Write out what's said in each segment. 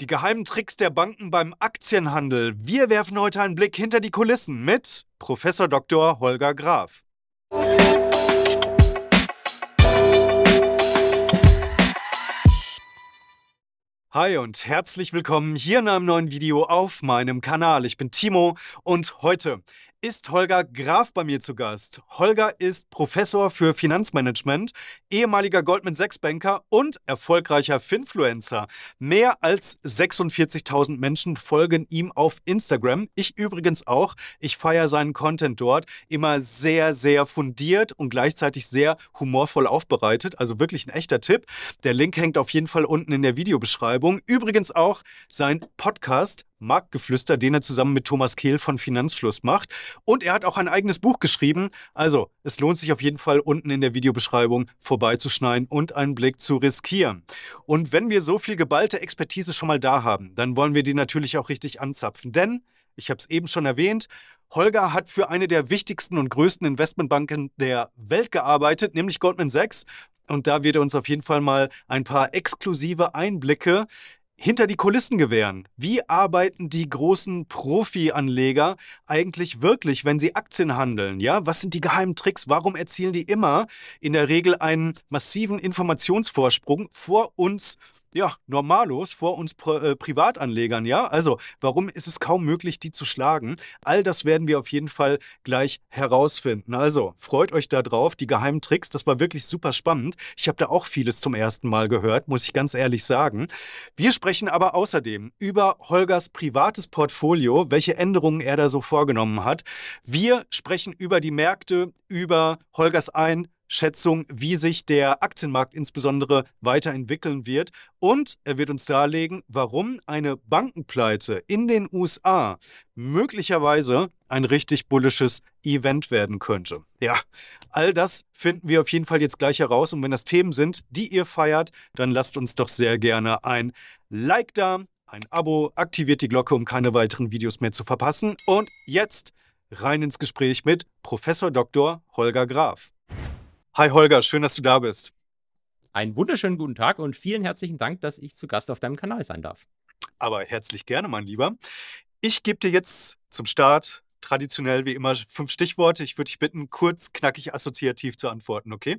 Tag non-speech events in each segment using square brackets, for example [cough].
Die geheimen Tricks der Banken beim Aktienhandel. Wir werfen heute einen Blick hinter die Kulissen mit Professor Dr. Holger Graf. Hi und herzlich willkommen hier in einem neuen Video auf meinem Kanal. Ich bin Timo und heute ist Holger Graf bei mir zu Gast. Holger ist Professor für Finanzmanagement, ehemaliger Goldman Sachs Banker und erfolgreicher Finfluencer. Mehr als 46.000 Menschen folgen ihm auf Instagram. Ich übrigens auch. Ich feiere seinen Content dort. Immer sehr, sehr fundiert und gleichzeitig sehr humorvoll aufbereitet. Also wirklich ein echter Tipp. Der Link hängt auf jeden Fall unten in der Videobeschreibung. Übrigens auch sein Podcast Marktgeflüster, den er zusammen mit Thomas Kehl von Finanzfluss macht. Und er hat auch ein eigenes Buch geschrieben. Also, es lohnt sich auf jeden Fall, unten in der Videobeschreibung vorbeizuschneiden und einen Blick zu riskieren. Und wenn wir so viel geballte Expertise schon mal da haben, dann wollen wir die natürlich auch richtig anzapfen. Denn, ich habe es eben schon erwähnt, Holger hat für eine der wichtigsten und größten Investmentbanken der Welt gearbeitet, nämlich Goldman Sachs. Und da wird er uns auf jeden Fall mal ein paar exklusive Einblicke hinter die Kulissen gewähren. Wie arbeiten die großen Profi-Anleger eigentlich wirklich, wenn sie Aktien handeln? Ja, was sind die geheimen Tricks? Warum erzielen die immer in der Regel einen massiven Informationsvorsprung vor uns ja, Normalos vor uns Pri äh, Privatanlegern, ja? Also, warum ist es kaum möglich, die zu schlagen? All das werden wir auf jeden Fall gleich herausfinden. Also, freut euch da drauf, die geheimen Tricks, das war wirklich super spannend. Ich habe da auch vieles zum ersten Mal gehört, muss ich ganz ehrlich sagen. Wir sprechen aber außerdem über Holgers privates Portfolio, welche Änderungen er da so vorgenommen hat. Wir sprechen über die Märkte, über Holgers Ein- Schätzung, wie sich der Aktienmarkt insbesondere weiterentwickeln wird. Und er wird uns darlegen, warum eine Bankenpleite in den USA möglicherweise ein richtig bullisches Event werden könnte. Ja, all das finden wir auf jeden Fall jetzt gleich heraus. Und wenn das Themen sind, die ihr feiert, dann lasst uns doch sehr gerne ein Like da, ein Abo, aktiviert die Glocke, um keine weiteren Videos mehr zu verpassen. Und jetzt rein ins Gespräch mit Professor Dr. Holger Graf. Hi Holger, schön, dass du da bist. Einen wunderschönen guten Tag und vielen herzlichen Dank, dass ich zu Gast auf deinem Kanal sein darf. Aber herzlich gerne, mein Lieber. Ich gebe dir jetzt zum Start traditionell wie immer fünf Stichworte. Ich würde dich bitten, kurz, knackig, assoziativ zu antworten, okay?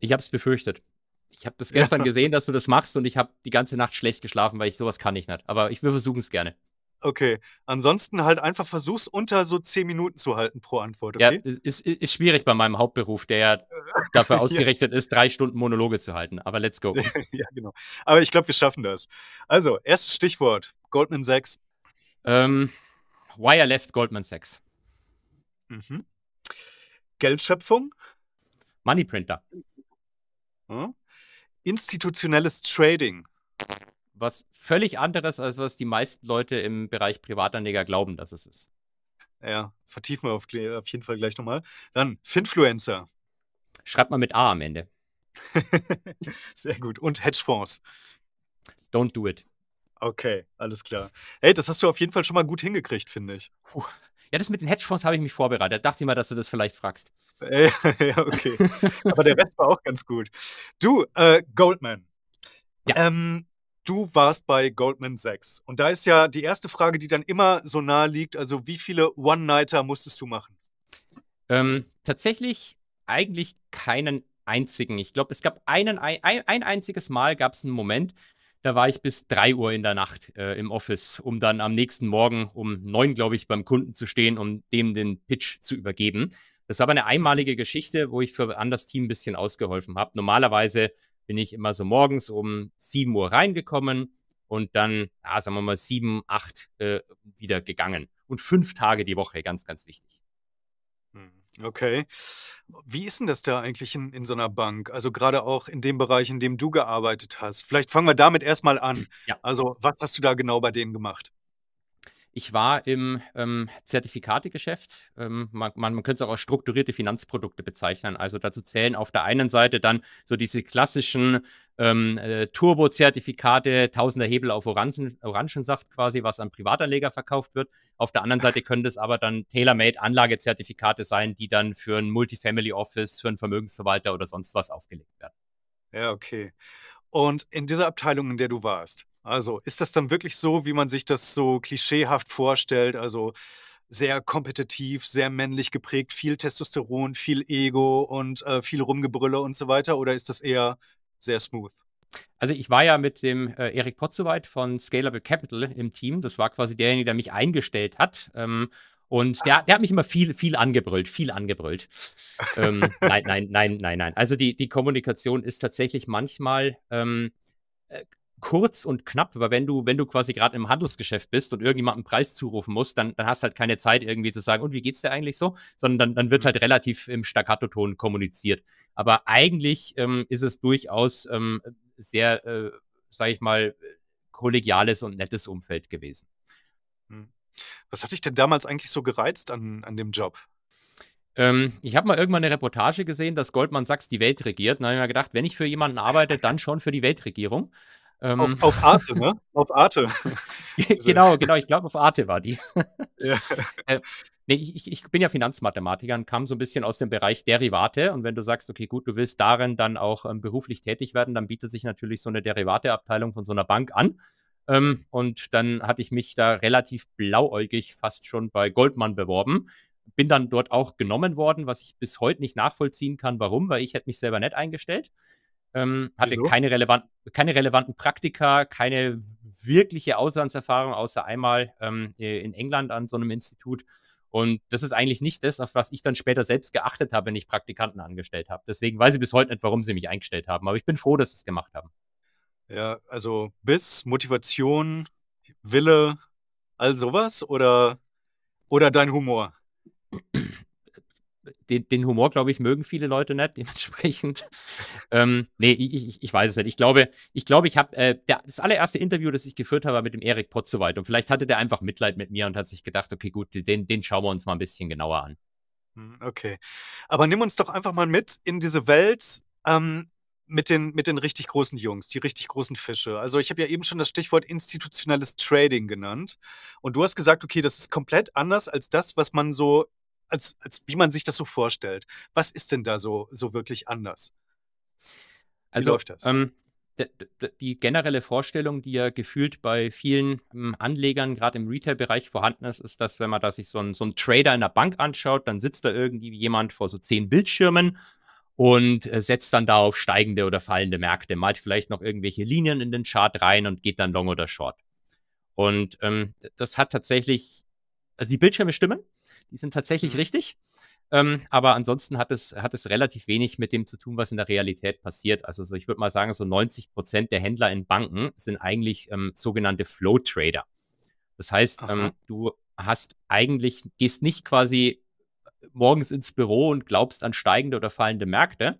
Ich habe es befürchtet. Ich habe das gestern gesehen, dass du das machst und ich habe die ganze Nacht schlecht geschlafen, weil ich sowas kann nicht. Aber ich wir versuchen es gerne. Okay. Ansonsten halt einfach versuch's unter so zehn Minuten zu halten pro Antwort. Okay? Ja, ist, ist schwierig bei meinem Hauptberuf, der ja [laughs] dafür ausgerichtet ja. ist, drei Stunden Monologe zu halten. Aber let's go. [laughs] ja, genau. Aber ich glaube, wir schaffen das. Also, erstes Stichwort: Goldman Sachs. Ähm, why I left Goldman Sachs. Mhm. Geldschöpfung. Moneyprinter. Hm? Institutionelles Trading was völlig anderes, als was die meisten Leute im Bereich Privatanleger glauben, dass es ist. Ja, vertiefen wir auf, auf jeden Fall gleich nochmal. Dann Finfluencer. Schreibt mal mit A am Ende. [laughs] Sehr gut. Und Hedgefonds. Don't do it. Okay, alles klar. Hey, das hast du auf jeden Fall schon mal gut hingekriegt, finde ich. Puh. Ja, das mit den Hedgefonds habe ich mich vorbereitet. Dachte ich mal, dass du das vielleicht fragst. Äh, [laughs] ja, okay. Aber der Rest war auch ganz gut. Du, äh, Goldman. Ja. Ähm, du warst bei Goldman Sachs. Und da ist ja die erste Frage, die dann immer so nahe liegt, also wie viele One-Nighter musstest du machen? Ähm, tatsächlich eigentlich keinen einzigen. Ich glaube, es gab einen, ein, ein einziges Mal gab es einen Moment, da war ich bis 3 Uhr in der Nacht äh, im Office, um dann am nächsten Morgen um 9, glaube ich, beim Kunden zu stehen, um dem den Pitch zu übergeben. Das war aber eine einmalige Geschichte, wo ich für ein anderes Team ein bisschen ausgeholfen habe. Normalerweise bin ich immer so morgens um 7 Uhr reingekommen und dann, ja, sagen wir mal, 7, 8 äh, wieder gegangen. Und fünf Tage die Woche, ganz, ganz wichtig. Hm, okay. Wie ist denn das da eigentlich in, in so einer Bank? Also gerade auch in dem Bereich, in dem du gearbeitet hast. Vielleicht fangen wir damit erstmal an. Ja. Also was hast du da genau bei denen gemacht? Ich war im ähm, Zertifikategeschäft. Ähm, man, man, könnte es auch als strukturierte Finanzprodukte bezeichnen. Also dazu zählen auf der einen Seite dann so diese klassischen ähm, äh, Turbo-Zertifikate, tausender Hebel auf Orangen, Orangensaft quasi, was an Privatanleger verkauft wird. Auf der anderen Seite können das aber dann Tailor-Made-Anlagezertifikate sein, die dann für ein Multifamily Office, für einen Vermögensverwalter oder sonst was aufgelegt werden. Ja, okay. Und in dieser Abteilung, in der du warst, also ist das dann wirklich so, wie man sich das so klischeehaft vorstellt? Also sehr kompetitiv, sehr männlich geprägt, viel Testosteron, viel Ego und äh, viel Rumgebrülle und so weiter? Oder ist das eher sehr smooth? Also ich war ja mit dem äh, Erik Potzeweit von Scalable Capital im Team. Das war quasi derjenige, der mich eingestellt hat. Ähm, und der, der, hat mich immer viel, viel angebrüllt, viel angebrüllt. ähm, nein, nein, nein, nein, nein. Also die, die Kommunikation ist tatsächlich manchmal ähm, äh, kurz und knapp, weil wenn du, wenn du quasi gerade im Handelsgeschäft bist und irgendjemandem einen Preis zurufen musst, dann, dann hast halt keine Zeit, irgendwie zu sagen, und wie geht's dir eigentlich so? Sondern dann, dann wird mhm. halt relativ im Staccato-Ton kommuniziert. Aber eigentlich ähm, ist es durchaus ähm, sehr, äh, sage ich mal, kollegiales und nettes Umfeld gewesen. Hm. Was hat dich denn damals eigentlich so gereizt an, an dem Job? Ähm, ich habe mal irgendwann eine Reportage gesehen, dass Goldman Sachs die Welt regiert. Und da habe ich mir gedacht, wenn ich für jemanden arbeite, dann schon für die Weltregierung. Ähm, auf, auf, Arte, ne? Auf Arte. [laughs] [laughs] genau, genau. Ich glaube, auf Arte war die. [laughs] ja. äh, nee, ich, ich, bin ja Finanzmathematiker und kam so ein bisschen aus dem Bereich Derivate. Und wenn du sagst, okay, gut, du willst darin dann auch ähm, beruflich tätig werden, dann bietet sich natürlich so eine Derivateabteilung von so einer Bank an. Ähm, und dann hatte ich mich da relativ blauäugig fast schon bei Goldman beworben. Bin dann dort auch genommen worden, was ich bis heute nicht nachvollziehen kann, warum, weil ich hätte mich selber nett eingestellt. Ähm, hatte Wieso? keine, relevanten, keine relevanten Praktika, keine wirkliche Auslandserfahrung, außer einmal ähm, in England an so einem Institut. Und das ist eigentlich nicht das, auf was ich dann später selbst geachtet habe, wenn ich Praktikanten angestellt habe. Deswegen weiß ich bis heute nicht, warum sie mich eingestellt haben. Aber ich bin froh, dass sie es gemacht haben. Ja, also Biss, Motivation, Wille, all sowas oder, oder dein Humor? den, den Humor, glaube ich, mögen viele Leute nicht, [laughs] dementsprechend. ähm, nee, ich, ich, weiß es nicht. Ich glaube, ich, glaube, ich habe äh, das allererste Interview, das ich geführt habe, war mit dem Erik Potzeweit. Und vielleicht hatte der einfach Mitleid mit mir und hat sich gedacht, okay, gut, den, den schauen wir uns mal ein bisschen genauer an. Hm, okay. Aber nimm uns doch einfach mal mit in diese Welt. Ähm, mit den, mit den richtig großen Jungs, die richtig großen Fische. Also ich habe ja eben schon das Stichwort institutionelles Trading genannt. Und du hast gesagt, okay, das ist komplett anders als das, was man so als, als wie man sich das so vorstellt. Was ist denn da so, so wirklich anders? Wie also, läuft das? Ähm, die generelle Vorstellung, die ja gefühlt bei vielen ähm, Anlegern, gerade im Retail-Bereich vorhanden ist, ist, dass wenn man da sich so einen, so einen Trader in der Bank anschaut, dann sitzt da irgendwie jemand vor so zehn Bildschirmen und äh, setzt dann da auf steigende oder fallende Märkte, malt vielleicht noch irgendwelche Linien in den Chart rein und geht dann long oder short. Und ähm, das hat tatsächlich, also die Bildschirme stimmen, die sind tatsächlich mhm. richtig. Ähm, aber ansonsten hat es, hat es relativ wenig mit dem zu tun, was in der Realität passiert. Also so, ich würde mal sagen, so 90 Prozent der Händler in Banken sind eigentlich ähm, sogenannte Flow Trader. Das heißt, ähm, du hast eigentlich, gehst nicht quasi äh, morgens ins Büro und glaubst an steigende oder fallende Märkte,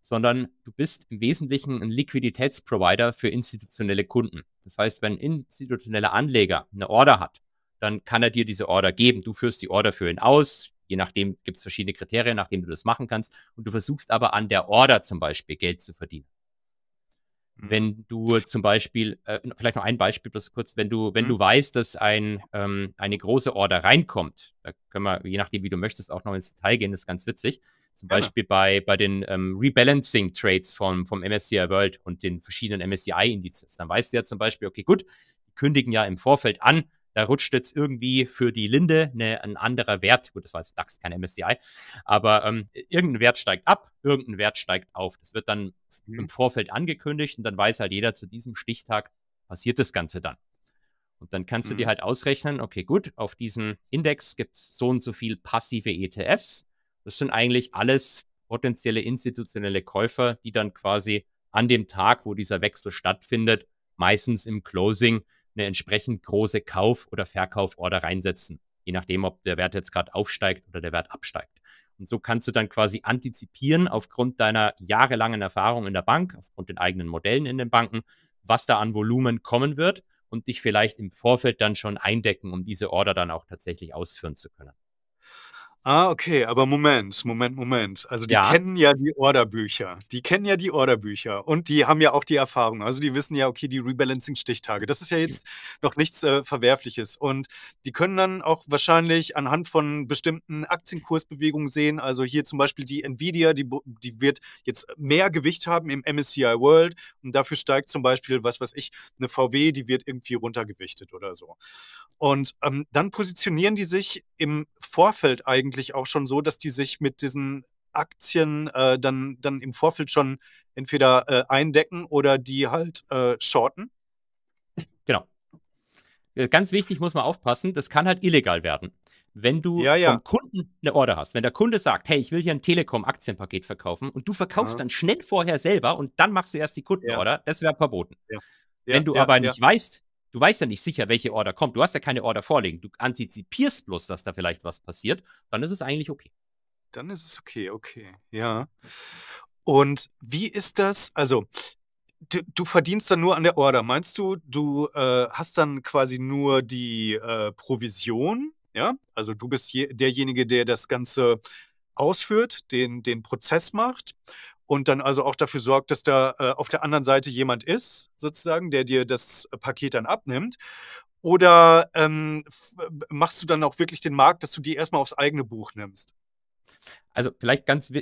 sondern du bist im Wesentlichen ein Liquiditätsprovider für institutionelle Kunden. Das heißt, wenn ein institutioneller Anleger eine Order hat dann kann er dir diese Order geben. Du führst die Order für ihn aus. Je nachdem gibt es verschiedene Kriterien, nach denen du das machen kannst. Und du versuchst aber an der Order zum Beispiel Geld zu verdienen. Hm. Wenn du zum Beispiel, äh, vielleicht noch ein Beispiel bloß kurz, wenn du, wenn mhm. du weißt, dass ein, ähm, eine große Order reinkommt, da können wir, je nachdem, wie du möchtest, auch noch ins Detail gehen, das ist ganz witzig. Zum ja. Beispiel bei, bei den ähm, Rebalancing-Trades vom, vom MSCI World und den verschiedenen MSCI-Indizes. Dann weißt du ja zum Beispiel, okay, gut, die kündigen ja im Vorfeld an, da rutscht jetzt irgendwie für die Linde eine, ein anderer Wert. Gut, das war jetzt DAX, kein MSCI. Aber ähm, irgendein Wert steigt ab, irgendein Wert steigt auf. Das wird dann mhm. im Vorfeld angekündigt und dann weiß halt jeder zu diesem Stichtag, passiert das Ganze dann. Und dann kannst du mhm. dir halt ausrechnen, okay, gut, auf diesem Index gibt es so und so viel passive ETFs. Das sind eigentlich alles potenzielle institutionelle Käufer, die dann quasi an dem Tag, wo dieser Wechsel stattfindet, meistens im Closing eine entsprechend große Kauf- oder Verkauforder reinsetzen, je nachdem, ob der Wert jetzt gerade aufsteigt oder der Wert absteigt. Und so kannst du dann quasi antizipieren aufgrund deiner jahrelangen Erfahrung in der Bank, aufgrund den eigenen Modellen in den Banken, was da an Volumen kommen wird und dich vielleicht im Vorfeld dann schon eindecken, um diese Order dann auch tatsächlich ausführen zu können. Ah, okay, aber Moment, Moment, Moment. Also die Ja. kennen ja die Orderbücher. Die kennen ja die Orderbücher und die haben ja auch die Erfahrung. Also die wissen ja, okay, die Rebalancing-Stichtage, das ist ja jetzt noch nichts äh, Verwerfliches. Und die können dann auch wahrscheinlich anhand von bestimmten Aktienkursbewegungen sehen, also hier zum Beispiel die Nvidia, die, die wird jetzt mehr Gewicht haben im MSCI World und dafür steigt zum Beispiel, was weiß ich, eine VW, die wird irgendwie runtergewichtet oder so. Und ähm, dann positionieren die sich im Vorfeld eigentlich eigentlich auch schon so, dass die sich mit diesen Aktien äh, dann, dann im Vorfeld schon entweder äh, eindecken oder die halt äh, shorten? Genau. Äh, ganz wichtig muss man aufpassen, das kann halt illegal werden. Wenn du ja, ja. vom Kunden eine Order hast, wenn der Kunde sagt, hey, ich will hier ein Telekom-Aktienpaket verkaufen und du verkaufst ja. dann schnell vorher selber und dann machst du erst die Kundenorder, das wäre verboten. Wenn du aber nicht weißt, Du weißt ja nicht sicher, welche Order kommt. Du hast ja keine Order vorliegen. Du antizipierst bloß, dass da vielleicht was passiert. Dann ist es eigentlich okay. Dann ist es okay, okay. Ja. Und wie ist das? Also, du, du verdienst dann nur an der Order. Meinst du, du äh, hast dann quasi nur die äh, Provision? Ja, also du bist je, derjenige, der das Ganze ausführt, den, den Prozess macht und dann also auch dafür sorgt, dass da äh, auf der anderen Seite jemand ist, sozusagen, der dir das Paket dann abnimmt. Oder ähm, äh, machst du dann auch wirklich den Markt, dass du die erstmal aufs eigene Buch nimmst? Also vielleicht ganz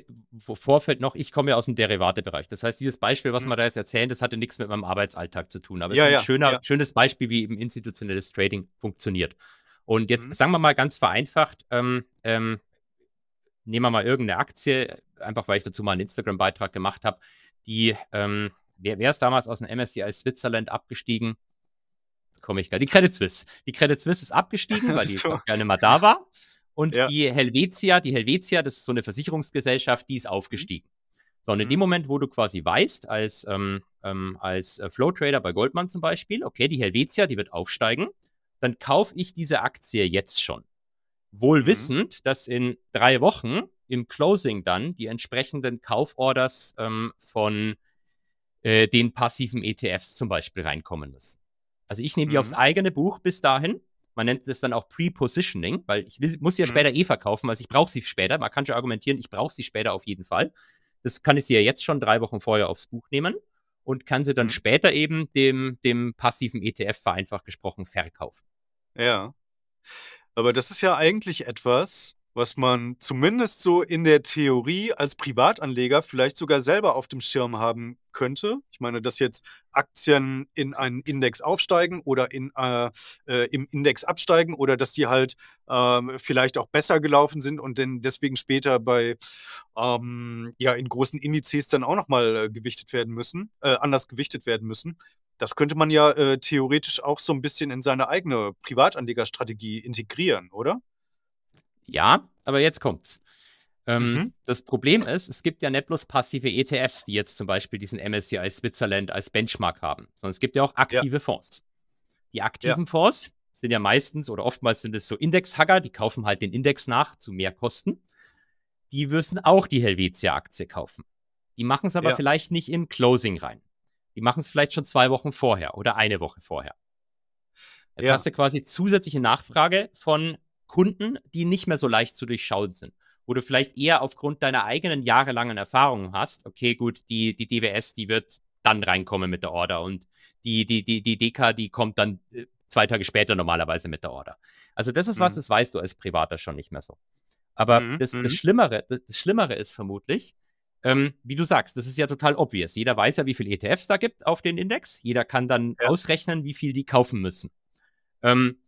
Vorfeld noch, ich komme ja aus dem Derivatebereich. Das heißt, dieses Beispiel, was mhm. wir da jetzt erzählen, das hatte nichts mit meinem Arbeitsalltag zu tun. Aber ja, es ist ja, ein schöner, ja. schönes Beispiel, wie eben institutionelles Trading funktioniert. Und jetzt mhm. sagen wir mal ganz vereinfacht, ähm, ähm, nehmen wir mal irgendeine Aktie, einfach weil ich dazu mal einen Instagram-Beitrag gemacht habe, die, ähm, wer, wer ist damals aus dem MSCI Switzerland abgestiegen? komme ich gar Die Credit Suisse. Die Credit Suisse ist abgestiegen, [laughs] weil die so. auch gerne mal da war. Und ja. die Helvetia, die Helvetia, das ist so eine Versicherungsgesellschaft, die ist mhm. aufgestiegen. So, und in mhm. dem Moment, wo du quasi weißt, als, ähm, ähm, als äh, Flow Trader bei Goldman zum Beispiel, okay, die Helvetia, die wird aufsteigen, dann kaufe ich diese Aktie jetzt schon. Wohl mhm. wissend, mhm. dass in drei Wochen im Closing dann die entsprechenden Kauforders ähm, von äh, den passiven ETFs zum Beispiel reinkommen müssen. Also ich nehme die aufs mhm. eigene Buch bis dahin. Man nennt es dann auch Pre-Positioning, weil ich muss sie ja mhm. später eh verkaufen, also ich brauche sie später. Man kann schon argumentieren, ich brauche sie später auf jeden Fall. Das kann ich sie ja jetzt schon drei Wochen vorher aufs Buch nehmen und kann sie dann mhm. später eben dem, dem passiven ETF vereinfacht gesprochen verkaufen. Ja. Aber das ist ja eigentlich etwas, was man zumindest so in der Theorie als Privatanleger vielleicht sogar selber auf dem Schirm haben könnte. Ich meine, dass jetzt Aktien in einen Index aufsteigen oder in, äh, äh, im Index absteigen oder dass die halt äh, vielleicht auch besser gelaufen sind und dann deswegen später bei ähm, ja in großen Indizes dann auch nochmal äh, gewichtet werden müssen, äh, anders gewichtet werden müssen. Das könnte man ja äh, theoretisch auch so ein bisschen in seine eigene Privatanlegerstrategie integrieren, oder? Ja, aber jetzt kommt's. Ähm, mhm. Das Problem ist, es gibt ja nicht bloß passive ETFs, die jetzt zum Beispiel diesen MSCI Switzerland als Benchmark haben, sondern es gibt ja auch aktive ja. Fonds. Die aktiven ja. Fonds sind ja meistens oder oftmals sind es so Indexhacker, die kaufen halt den Index nach zu mehr Kosten. Die müssen auch die Helvetia-Aktie kaufen. Die machen es aber ja. vielleicht nicht im Closing rein. Die machen es vielleicht schon zwei Wochen vorher oder eine Woche vorher. Jetzt ja. hast du quasi zusätzliche Nachfrage von Kunden, die nicht mehr so leicht zu durchschauen sind. Wo du vielleicht eher aufgrund deiner eigenen jahrelangen Erfahrung hast, okay, gut, die, die DWS, die wird dann reinkommen mit der Order und die, die, die, die DK, die kommt dann äh, zwei Tage später normalerweise mit der Order. Also das ist was, mhm. das weißt du als Privater schon nicht mehr so. Aber mhm. das, das, mhm. Schlimmere, das, das Schlimmere ist vermutlich, ähm, wie du sagst, das ist ja total obvious. Jeder weiß ja, wie viele ETFs da gibt auf den Index. Jeder kann dann ja. ausrechnen, wie viel die kaufen müssen. Ähm,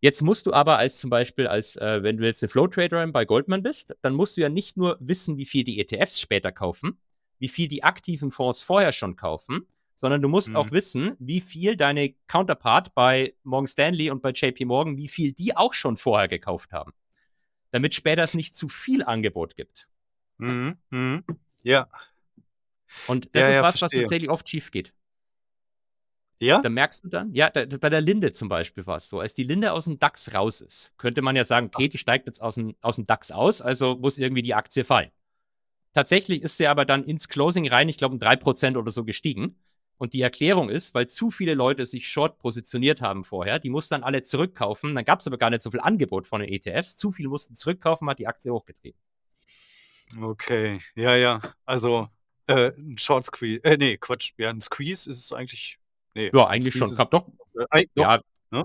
jetzt musst du aber als zum Beispiel, als äh, wenn du jetzt eine Flow Trader bei Goldman bist, dann musst du ja nicht nur wissen, wie viel die ETFs später kaufen, wie viel die aktiven Fonds vorher schon kaufen, sondern du musst mhm. auch wissen, wie viel deine Counterpart bei Morgan Stanley und bei JP Morgan, wie viel die auch schon vorher gekauft haben, damit später es nicht zu viel Angebot gibt. Mhm. Mhm. Ja. Und das ja, ist ja, was, verstehe. was tatsächlich oft schief geht. Ja? Da merkst du dann, ja, da, bei der Linde zum Beispiel war es so, als die Linde aus dem DAX raus ist, könnte man ja sagen, okay, die steigt jetzt aus dem, aus dem DAX aus, also muss irgendwie die Aktie fallen. Tatsächlich ist sie aber dann ins Closing rein, ich glaube, um 3% oder so gestiegen. Und die Erklärung ist, weil zu viele Leute sich short positioniert haben vorher, die mussten dann alle zurückkaufen. Dann gab es aber gar nicht so viel Angebot von den ETFs. Zu viele mussten zurückkaufen, hat die Aktie hochgetrieben. Okay, ja, ja. Also äh, ein Short Squeeze. Äh, nee, Quatsch. Ja, ein Squeeze ist es eigentlich. Nee, ja, eigentlich schon. Ist, doch, äh, doch. Ja, ne?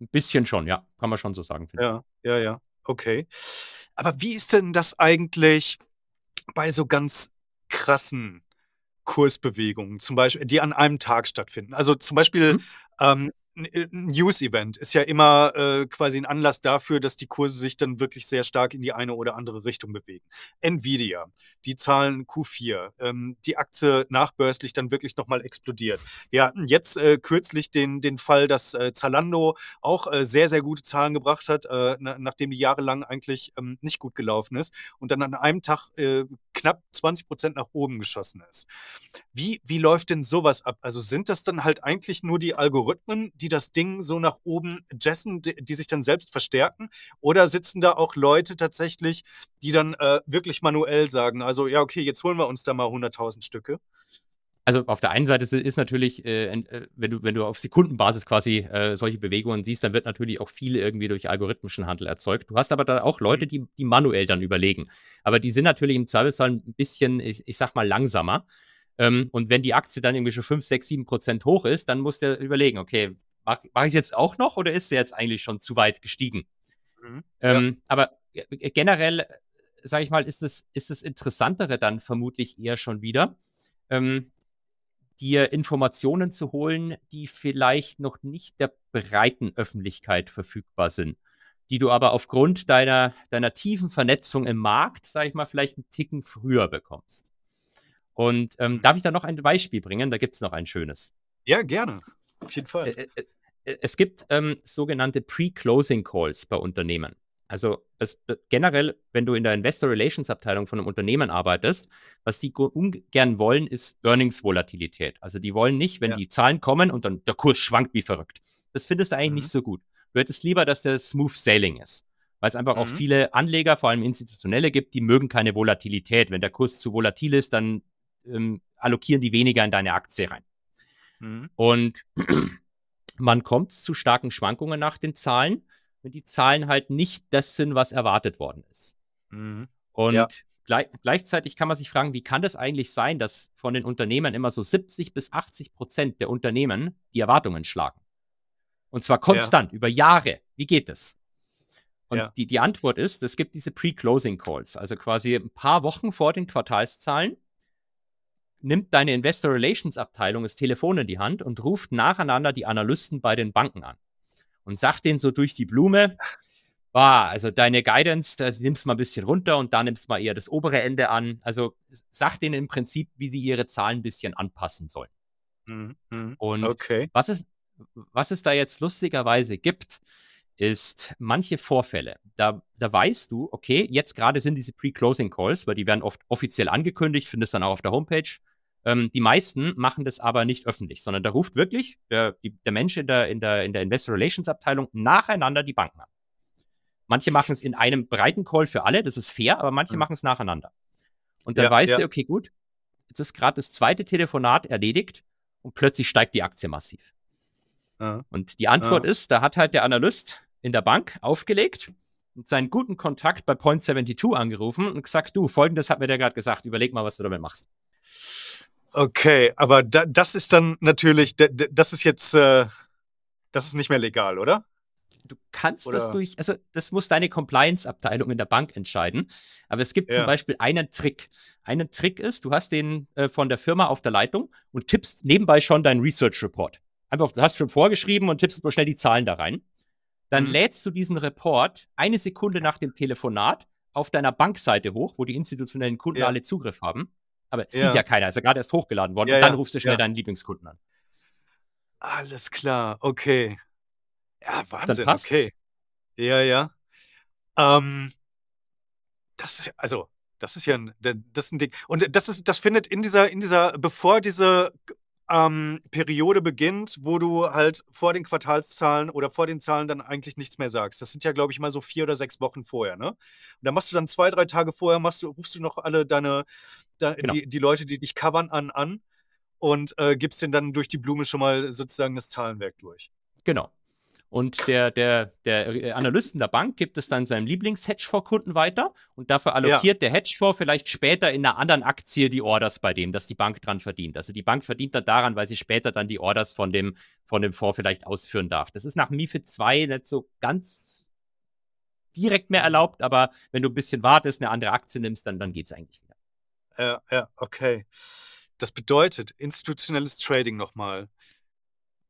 ein bisschen schon, ja. Kann man schon so sagen. Ja, ja, ja. Okay. Aber wie ist denn das eigentlich bei so ganz krassen Kursbewegungen, zum Beispiel, die an einem Tag stattfinden? Also zum Beispiel mhm. ähm, ein äh, News-Event ist ja immer äh, quasi ein Anlass dafür, dass die Kurse sich dann wirklich sehr stark in die eine oder andere Richtung bewegen. Nvidia, die Zahlen Q4, ähm, die Aktie nachbörslich dann wirklich nochmal explodiert. Wir hatten jetzt äh, kürzlich den, den Fall, dass äh, Zalando auch äh, sehr, sehr gute Zahlen gebracht hat, äh, na, nachdem die jahrelang eigentlich ähm, nicht gut gelaufen ist und dann an einem Tag äh, knapp 20 Prozent nach oben geschossen ist. Wie, wie läuft denn sowas ab? Also sind das dann halt eigentlich nur die Algorithmen, die das Ding so nach oben jessen, die, die sich dann selbst verstärken? Oder sitzen da auch Leute tatsächlich, die dann äh, wirklich manuell sagen, also ja, okay, jetzt holen wir uns da mal 100.000 Stücke? also auf der einen Seite ist, natürlich, äh, äh, wenn, du, wenn du auf Sekundenbasis quasi äh, solche Bewegungen siehst, dann wird natürlich auch viel irgendwie durch algorithmischen Handel erzeugt. Du hast aber da auch Leute, mhm. die, die manuell dann überlegen. Aber die sind natürlich im Zweifelsfall ein bisschen, ich, ich sag mal, langsamer. Ähm, und wenn die Aktie dann irgendwie schon 5, 6, 7 Prozent hoch ist, dann musst du überlegen, okay, mache mach ich es jetzt auch noch oder ist sie jetzt eigentlich schon zu weit gestiegen? Mhm. Ähm, ja. Aber generell, äh, sage ich mal, ist das, ist das Interessantere dann vermutlich eher schon wieder. Ähm, dir Informationen zu holen, die vielleicht noch nicht der breiten Öffentlichkeit verfügbar sind, die du aber aufgrund deiner, deiner tiefen Vernetzung im Markt, sage ich mal, vielleicht einen Ticken früher bekommst. Und ähm, mhm. darf ich da noch ein Beispiel bringen? Da gibt es noch ein schönes. Ja, gerne. Auf jeden Fall. es gibt ähm, sogenannte Pre-Closing Calls bei Unternehmen. Also das, äh, generell, wenn du in der Investor Relations Abteilung von einem Unternehmen arbeitest, was die ungern wollen, ist Earnings-Volatilität. Also die wollen nicht, wenn ja. die Zahlen kommen und dann der Kurs schwankt wie verrückt. Das findest du eigentlich mhm. nicht so gut. Du hättest lieber, dass der Smooth Sailing ist. Weil es einfach mhm. auch viele Anleger, vor allem institutionelle, gibt, die mögen keine Volatilität. Wenn der Kurs zu volatil ist, dann ähm, allokieren die weniger in deine Aktie rein. Mhm. Und [clears throat] man kommt zu starken Schwankungen nach den Zahlen wenn die Zahlen halt nicht das sind, was erwartet worden ist. Mhm. Und ja. gleich, gleichzeitig kann man sich fragen, wie kann das eigentlich sein, dass von den Unternehmern immer so 70 bis 80 Prozent der Unternehmen die Erwartungen schlagen? Und zwar konstant, ja. über Jahre. Wie geht das? Und ja. die, die Antwort ist, es gibt diese Pre-Closing-Calls, also quasi ein paar Wochen vor den Quartalszahlen nimmt deine Investor Relations Abteilung das Telefon in die Hand und ruft nacheinander die Analysten bei den Banken an und sag denen so durch die Blume, ah, also deine Guidance, da nimmst du mal ein bisschen runter und da nimmst du mal eher das obere Ende an. Also sag denen im Prinzip, wie sie ihre Zahlen ein bisschen anpassen sollen. Mhm, mhm. Und okay. was, es, was es da jetzt lustigerweise gibt, ist manche Vorfälle. Da, da weißt du, okay, jetzt gerade sind diese Pre-Closing Calls, weil die werden oft offiziell angekündigt, findest dann auch auf der Homepage ähm, die meisten machen das aber nicht öffentlich, sondern da ruft wirklich der, die, der Mensch in der, in, der, in der Investor Relations Abteilung nacheinander die Banken an. Manche machen es in einem breiten Call für alle, das ist fair, aber manche mhm. machen es nacheinander. Und dann ja, weißt ja. du, okay, gut, jetzt ist gerade das zweite Telefonat erledigt und plötzlich steigt die Aktie massiv. Ja. Ah. Und die Antwort ah. ist, da hat halt der Analyst in der Bank aufgelegt und seinen guten Kontakt bei Point72 angerufen und gesagt, du, folgendes hat mir der gerade gesagt, überleg mal, was du damit machst. Okay, aber da, das ist dann natürlich, da, das ist jetzt, äh, das ist nicht mehr legal, oder? Du kannst oder? das durch, also das muss deine Compliance-Abteilung in der Bank entscheiden. Aber es gibt ja. zum Beispiel einen Trick. Einen Trick ist, du hast den äh, von der Firma auf der Leitung und tippst nebenbei schon deinen Research Report. Einfach, du hast schon vorgeschrieben und tippst nur schnell die Zahlen da rein. Dann mhm. lädst du diesen Report eine Sekunde nach dem Telefonat auf deiner Bankseite hoch, wo die institutionellen Kunden ja. alle Zugriff haben aber es ja. sieht ja keiner, ist ja gerade erst hochgeladen worden. Ja, und dann rufst du schnell deinen Lieblingskunden an. Alles klar, okay. Ja, Wahnsinn, okay. Ja, ja. Ähm, das ist, also, das ist ja ein, das ist ein Ding. Und äh, das ist, das findet in dieser, in dieser, bevor diese ähm, Periode beginnt, wo du halt vor den Quartalszahlen oder vor den Zahlen dann eigentlich nichts mehr sagst. Das sind ja, glaube ich, mal so vier oder sechs Wochen vorher, ne? Und dann machst du dann zwei, drei Tage vorher, machst du, rufst du noch alle deine, de, genau. die, die Leute, die dich covern, an, an und äh, gibst denen dann durch die Blume schon mal sozusagen das Zahlenwerk durch. Genau. Und der, der, der äh, Analysten der Bank gibt es dann seinem Lieblings-Hedgefonds-Kunden weiter und dafür allokiert ja. der Hedgefonds vielleicht später in einer anderen Aktie die Orders bei dem, dass die Bank dran verdient. Also die Bank verdient dann daran, weil sie später dann die Orders von dem, von dem Fonds vielleicht ausführen darf. Das ist nach MIFID 2 nicht so ganz direkt mehr erlaubt, aber wenn du ein bisschen wartest, eine andere Aktie nimmst, dann, dann geht es eigentlich wieder. Ja, ja, okay. Das bedeutet, institutionelles Trading nochmal.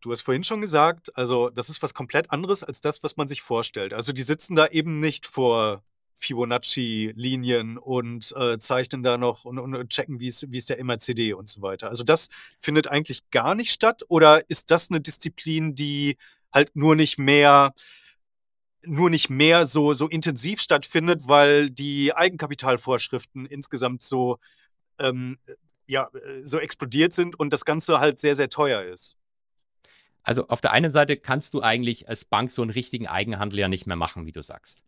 Du hast vorhin schon gesagt, also das ist was komplett anderes als das, was man sich vorstellt. Also die sitzen da eben nicht vor Fibonacci-Linien und äh, zeichnen da noch und, und checken, wie ist der MACD und so weiter. Also das findet eigentlich gar nicht statt oder ist das eine Disziplin, die halt nur nicht mehr nur nicht mehr so, so intensiv stattfindet, weil die Eigenkapitalvorschriften insgesamt so, ähm, ja, äh, so explodiert sind und das Ganze halt sehr, sehr teuer ist. Also auf der einen Seite kannst du eigentlich als Bank so einen richtigen Eigenhandel ja nicht mehr machen, wie du sagst.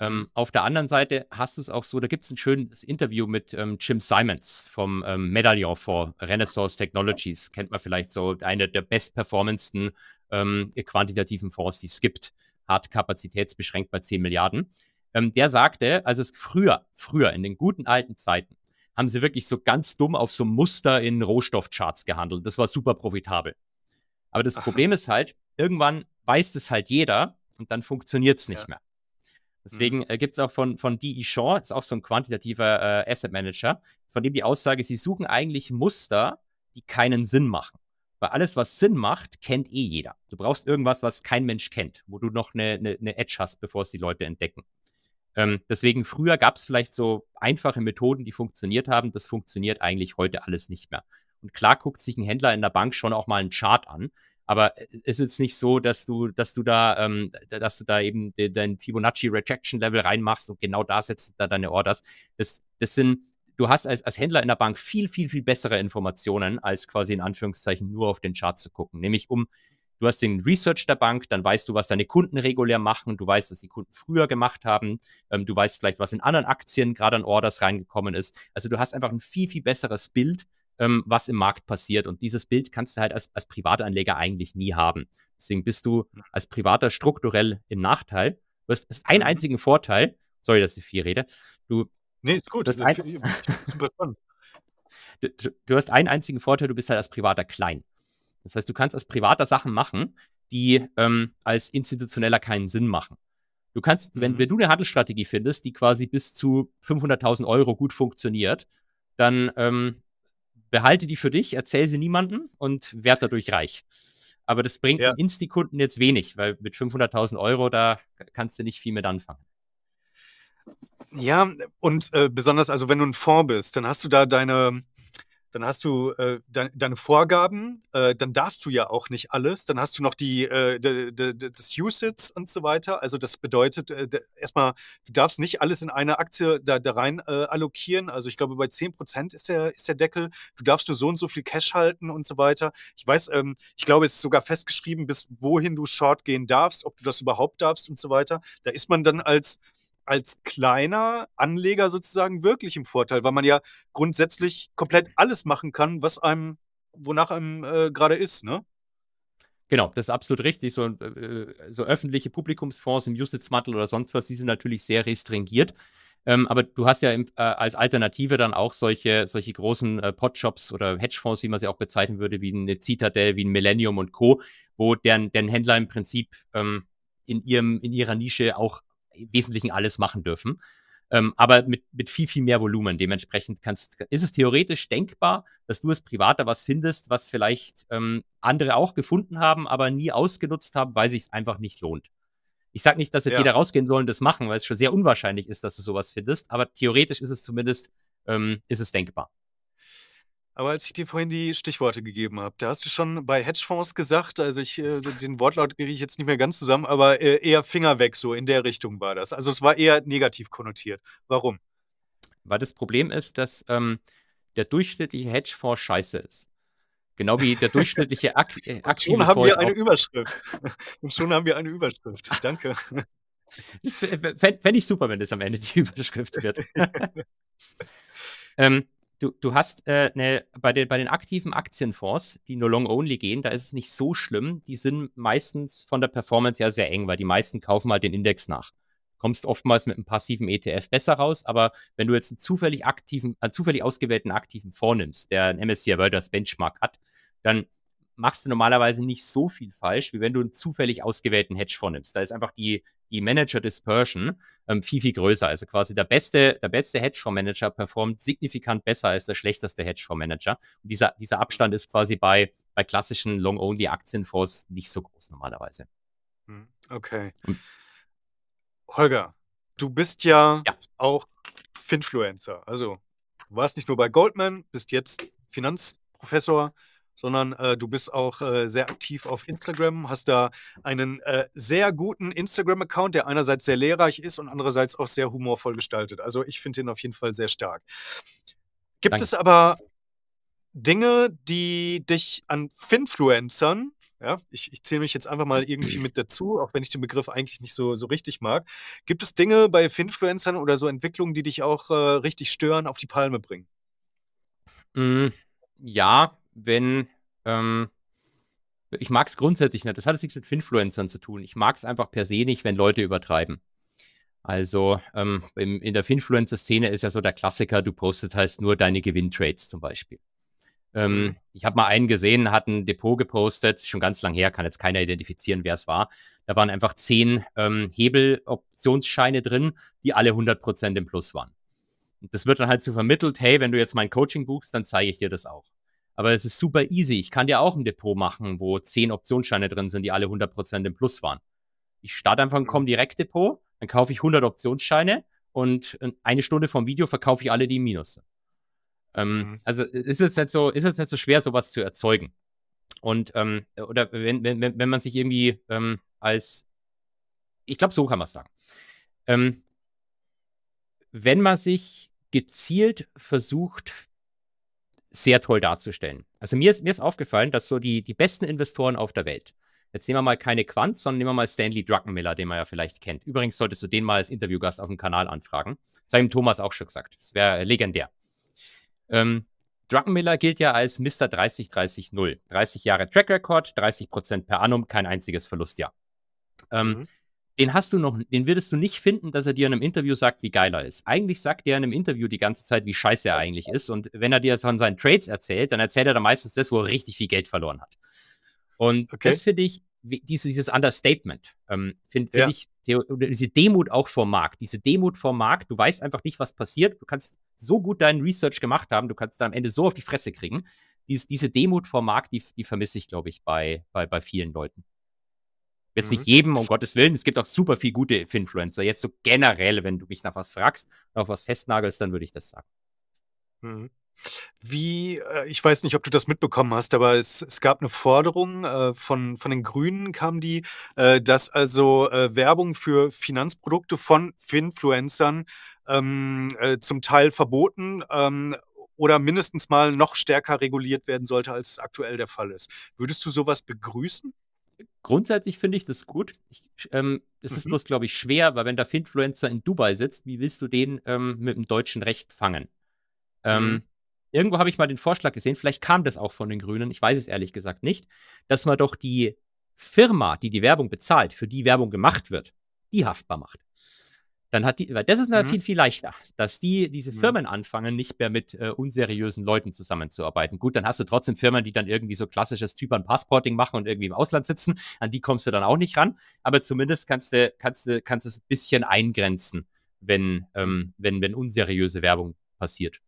Ähm, mhm. auf der anderen Seite hast du es auch so, da gibt es ein schönes Interview mit ähm, Jim Simons vom ähm, Medaillon for Renaissance Technologies. Kennt man vielleicht so, einer der bestperformendsten ähm, quantitativen Fonds, die es gibt. Hart kapazitätsbeschränkt bei 10 Milliarden. Ähm, der sagte, also es früher, früher, in den guten alten Zeiten, haben sie wirklich so ganz dumm auf so Muster in Rohstoffcharts gehandelt. Das war super profitabel. Aber das Aha. Problem ist halt, irgendwann weiß das halt jeder und dann funktioniert es nicht ja. mehr. Mhm. Deswegen mhm. Äh, gibt es auch von, von D.E. Shaw, ist auch so ein quantitativer äh, Asset Manager, von dem die Aussage, sie suchen eigentlich Muster, die keinen Sinn machen. Weil alles, was Sinn macht, kennt eh jeder. Du brauchst irgendwas, was kein Mensch kennt, wo du noch eine, eine, eine Edge hast, bevor es die Leute entdecken. Ähm, deswegen, früher gab es vielleicht so einfache Methoden, die funktioniert haben. Das funktioniert eigentlich heute alles nicht mehr. Und klar guckt sich ein Händler in der Bank schon auch mal einen Chart an. Aber es äh, ist jetzt nicht so, dass du, dass du da, ähm, dass du da eben den, den Fibonacci Rejection Level reinmachst und genau da setzt da deine Orders. Das, das sind, du hast als, als Händler in der Bank viel, viel, viel bessere Informationen, als quasi in Anführungszeichen nur auf den Chart zu gucken. Nämlich um, du hast den Research der Bank, dann weißt du, was deine Kunden regulär machen, du weißt, was die Kunden früher gemacht haben, ähm, du weißt vielleicht, was in anderen Aktien gerade an Orders reingekommen ist. Also du hast einfach ein viel, viel besseres Bild ähm, was im Markt passiert. Und dieses Bild kannst du halt als, als Privatanleger eigentlich nie haben. Deswegen bist du hm. als Privater strukturell im Nachteil. Du hast, hast einen mhm. einzigen Vorteil. Sorry, dass ich viel rede. Du, nee, ist gut. Du hast, also, ein, du, du hast einen einzigen Vorteil, du bist halt als Privater klein. Das heißt, du kannst als Privater Sachen machen, die ähm, als institutioneller keinen Sinn machen. Du kannst, wenn, mhm. wenn, du eine Handelsstrategie findest, die quasi bis zu 500.000 Euro gut funktioniert, dann ähm, behalte die für dich, erzähl sie niemandem und werd dadurch reich. Aber das bringt ja. Insti-Kunden jetzt wenig, weil mit 500.000 Euro, da kannst du nicht viel mit anfangen. Ja, und äh, besonders, also wenn du ein Fonds bist, dann hast du da deine, dann hast du äh, de deine Vorgaben, äh, dann darfst du ja auch nicht alles, dann hast du noch die äh, de, de, das Usage und so weiter. Also das bedeutet äh, erstmal, du darfst nicht alles in eine Aktie da, da rein äh, allokieren. Also ich glaube, bei 10% ist der, ist der Deckel. Du darfst nur so und so viel Cash halten und so weiter. Ich weiß, ähm, ich glaube, es ist sogar festgeschrieben, bis wohin du short gehen darfst, ob du das überhaupt darfst und so weiter. Da ist man dann als als kleiner Anleger sozusagen wirklich im Vorteil, weil man ja grundsätzlich komplett alles machen kann, was einem, wonach einem äh, gerade ist, ne? Genau, das ist absolut richtig. So, äh, äh so öffentliche Publikumsfonds im Justizmantel oder sonst was, die sind natürlich sehr restringiert. Ähm, aber du hast ja im, äh, als Alternative dann auch solche, solche großen äh, Potshops oder Hedgefonds, wie man sie auch bezeichnen würde, wie eine Citadel, wie ein Millennium und Co., wo deren, deren Händler im Prinzip ähm, in, ihrem, in ihrer Nische auch im Wesentlichen alles machen dürfen. Ähm, aber mit, mit viel, viel mehr Volumen. Dementsprechend kannst, ist es theoretisch denkbar, dass du als Privater was findest, was vielleicht ähm, andere auch gefunden haben, aber nie ausgenutzt haben, weil sich es einfach nicht lohnt. Ich sage nicht, dass jetzt ja. jeder rausgehen soll und das machen, weil es schon sehr unwahrscheinlich ist, dass du sowas findest, aber theoretisch ist es zumindest, ähm, ist es denkbar. Aber als ich dir vorhin die Stichworte gegeben habe, da hast du schon bei Hedgefonds gesagt, also ich, äh, den Wortlaut kriege ich jetzt nicht mehr ganz zusammen, aber äh, eher Finger weg, so in der Richtung war das. Also es war eher negativ konnotiert. Warum? Weil das Problem ist, dass ähm, der durchschnittliche Hedgefonds scheiße ist. Genau wie der durchschnittliche Ak äh, aktive [laughs] Und schon haben Fonds wir eine Überschrift. [laughs] Und schon haben wir eine Überschrift. Danke. [laughs] Fände ich super, wenn das am Ende die Überschrift wird. ähm, du, du hast äh, ne, bei, den, bei den aktiven Aktienfonds, die nur Long-Only gehen, da ist es nicht so schlimm. Die sind meistens von der Performance ja sehr eng, weil die meisten kaufen halt den Index nach. Kommst oftmals mit einem passiven ETF besser raus, aber wenn du jetzt einen zufällig, aktiven, einen zufällig ausgewählten aktiven Fonds nimmst, der ein MSCI World als Benchmark hat, dann machst du normalerweise nicht so viel falsch, wie wenn du einen zufällig ausgewählten Hedge vornimmst. Da ist einfach die, die Manager Dispersion ähm, viel, viel größer. Also quasi der beste, der beste Hedgefondsmanager performt signifikant besser als der schlechteste Hedgefondsmanager. Und dieser, dieser Abstand ist quasi bei, bei klassischen Long-Only-Aktienfonds nicht so groß normalerweise. Hm, okay. Hm. Holger, du bist ja, ja. auch Finfluencer. Also, du warst nicht nur bei Goldman, bist jetzt Finanzprofessor sondern äh, du bist auch äh, sehr aktiv auf Instagram, hast da einen äh, sehr guten Instagram-Account, der einerseits sehr lehrreich ist und andererseits auch sehr humorvoll gestaltet. Also ich finde den auf jeden Fall sehr stark. Gibt Danke. es aber Dinge, die dich an Finfluencern, ja, ich, ich zähle mich jetzt einfach mal irgendwie [clears throat] mit dazu, auch wenn ich den Begriff eigentlich nicht so, so richtig mag. Gibt es Dinge bei Finfluencern oder so Entwicklungen, die dich auch äh, richtig stören, auf die Palme bringen? Hm, ja, wenn, ähm, ich mag es grundsätzlich nicht. Das hat jetzt nichts mit Finfluencern zu tun. Ich mag es einfach per se nicht, wenn Leute übertreiben. Also ähm, im, in der Finfluencer-Szene ist ja so der Klassiker, du postest halt nur deine Gewinntrades zum Beispiel. Ähm, mhm. ich habe mal einen gesehen, hat ein Depot gepostet, schon ganz lang her, kann jetzt keiner identifizieren, wer es war. Da waren einfach zehn ähm, Hebeloptionsscheine drin, die alle 100% im Plus waren. Und das wird dann halt so vermittelt, hey, wenn du jetzt mein Coaching buchst, dann zeige ich dir das auch. Aber es ist super easy. Ich kann dir auch ein Depot machen, wo zehn Optionsscheine drin sind, die alle 100% im Plus waren. Ich starte einfach ein mhm. Comdirect-Depot, dann kaufe ich 100 Optionsscheine und äh, eine Stunde vom Video verkaufe ich alle, die im Minus sind. Ähm, mhm. Also ist es nicht so, ist es nicht so schwer, sowas zu erzeugen. Und ähm, oder wenn, wenn, wenn man sich irgendwie ähm, als ich glaube, so kann man es sagen. Ähm, wenn man sich gezielt versucht, sehr toll darzustellen. Also mir ist, mir ist aufgefallen, dass so die, die besten Investoren auf der Welt, jetzt nehmen wir mal keine Quant, sondern nehmen wir mal Stanley Druckenmiller, den man ja vielleicht kennt. Übrigens solltest du den mal als Interviewgast auf dem Kanal anfragen. Das habe ich dem Thomas auch schon gesagt. Das wäre legendär. Ähm, Druckenmiller gilt ja als Mr. 30-30-0. 30 Jahre Track Record, 30% per annum, kein einziges Verlustjahr. Ähm, mhm den hast du noch, den würdest du nicht finden, dass er dir in einem Interview sagt, wie geil er ist. Eigentlich sagt er in einem Interview die ganze Zeit, wie scheiße er eigentlich ist. Und wenn er dir von seinen Trades erzählt, dann erzählt er da meistens das, wo er richtig viel Geld verloren hat. Und okay. das finde ich, dieses Understatement, ähm, finde find ja. ich, diese Demut auch vor Markt, diese Demut vor Markt, du weißt einfach nicht, was passiert, du kannst so gut deinen Research gemacht haben, du kannst da am Ende so auf die Fresse kriegen. Dies, diese Demut vor Markt, die, die vermisse ich, glaube ich, bei, bei, bei vielen Leuten. Jetzt nicht mhm. jedem, um Gottes Willen. Es gibt auch super viel gute Influencer. Jetzt so generell, wenn du mich nach was fragst, auf was festnagelst, dann würde ich das sagen. Mhm. Wie, äh, ich weiß nicht, ob du das mitbekommen hast, aber es, es gab eine Forderung äh, von, von den Grünen, kam die, äh, dass also äh, Werbung für Finanzprodukte von Finfluencern ähm, äh, zum Teil verboten ähm, oder mindestens mal noch stärker reguliert werden sollte, als es aktuell der Fall ist. Würdest du sowas begrüßen? grundsätzlich finde ich das gut. Ich, ähm, es mhm. ist bloß, glaube ich, schwer, weil wenn da Finfluencer in Dubai sitzt, wie willst du den ähm, mit dem deutschen Recht fangen? Ähm, mhm. Irgendwo habe ich mal den Vorschlag gesehen, vielleicht kam das auch von den Grünen, ich weiß es ehrlich gesagt nicht, dass man doch die Firma, die die Werbung bezahlt, für die Werbung gemacht wird, die haftbar macht dann hat die, weil das ist mhm. viel, viel leichter, dass die, diese mhm. Firmen mhm. anfangen, nicht mehr mit äh, unseriösen Leuten zusammenzuarbeiten. Gut, dann hast du trotzdem Firmen, die dann irgendwie so klassisches Typern Passporting machen und irgendwie im Ausland sitzen. An die kommst du dann auch nicht ran. Aber zumindest kannst du, kannst du, kannst du es ein bisschen eingrenzen, wenn, ähm, wenn, wenn unseriöse Werbung passiert.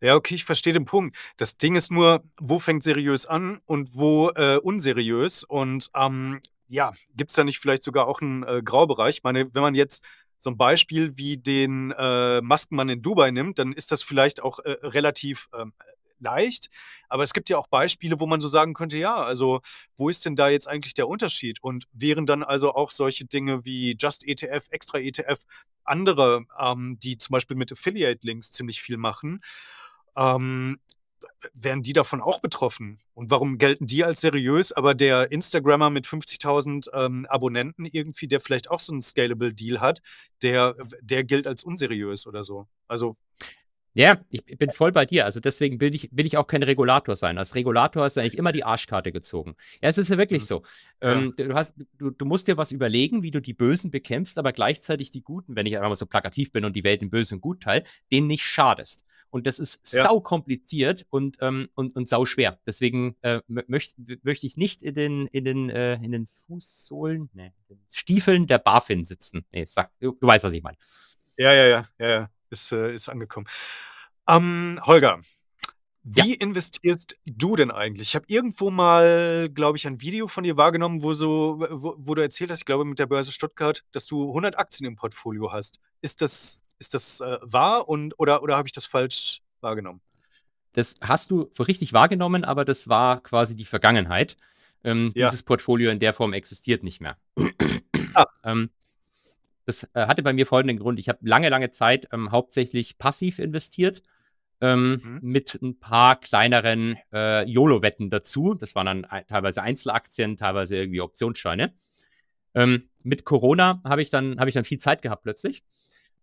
Ja, okay, ich verstehe den Punkt. Das Ding ist nur, wo fängt seriös an und wo äh, unseriös? Und ähm, ja, gibt es da nicht vielleicht sogar auch einen äh, Graubereich? Ich meine, wenn man jetzt so ein Beispiel wie den äh, Maskenmann in Dubai nimmt, dann ist das vielleicht auch äh, relativ ähm, leicht. Aber es gibt ja auch Beispiele, wo man so sagen könnte, ja, also wo ist denn da jetzt eigentlich der Unterschied? Und wären dann also auch solche Dinge wie Just ETF, Extra ETF, andere, ähm, die zum Beispiel mit Affiliate-Links ziemlich viel machen, ähm, wären die davon auch betroffen? Und warum gelten die als seriös, aber der Instagrammer mit 50.000 ähm, Abonnenten irgendwie, der vielleicht auch so einen Scalable Deal hat, der, der gilt als unseriös oder so? Also ja, ich bin voll bei dir. Also deswegen will ich, will ich auch kein Regulator sein. Als Regulator hast du eigentlich immer die Arschkarte gezogen. Ja, es ist ja wirklich mhm. so. Ähm, du, hast, du, du, musst dir was überlegen, wie du die Bösen bekämpfst, aber gleichzeitig die Guten, wenn ich einfach mal so plakativ bin und die Welt in Böse und Gut teile, denen nicht schadest. Und das ist ja. sau kompliziert und, ähm, und, und sau schwer. Deswegen äh, möchte möcht ich nicht in den, in den, äh, in den Fußsohlen, nee, Stiefeln der BaFin sitzen. Nee, sag, du, du weißt, was ich meine. ja, ja, ja, ja ist, äh, ist angekommen. Ähm, Holger, wie ja. investierst du denn eigentlich? Ich habe irgendwo mal, glaube ich, ein Video von dir wahrgenommen, wo, so, wo, wo, du erzählt hast, ich glaube mit der Börse Stuttgart, dass du 100 Aktien im Portfolio hast. Ist das, ist das äh, wahr und, oder, oder habe ich das falsch wahrgenommen? Das hast du richtig wahrgenommen, aber das war quasi die Vergangenheit. Ähm, ja. Dieses Portfolio in der Form existiert nicht mehr. Ah. ähm, das äh, hatte bei mir folgenden Grund. Ich habe lange, lange Zeit ähm, hauptsächlich passiv investiert. Ähm, mhm. mit ein paar kleineren äh, YOLO-Wetten dazu. Das waren dann äh, teilweise Einzelaktien, teilweise irgendwie Optionsscheine. Ähm, mit Corona habe ich, dann, hab ich dann viel Zeit gehabt plötzlich.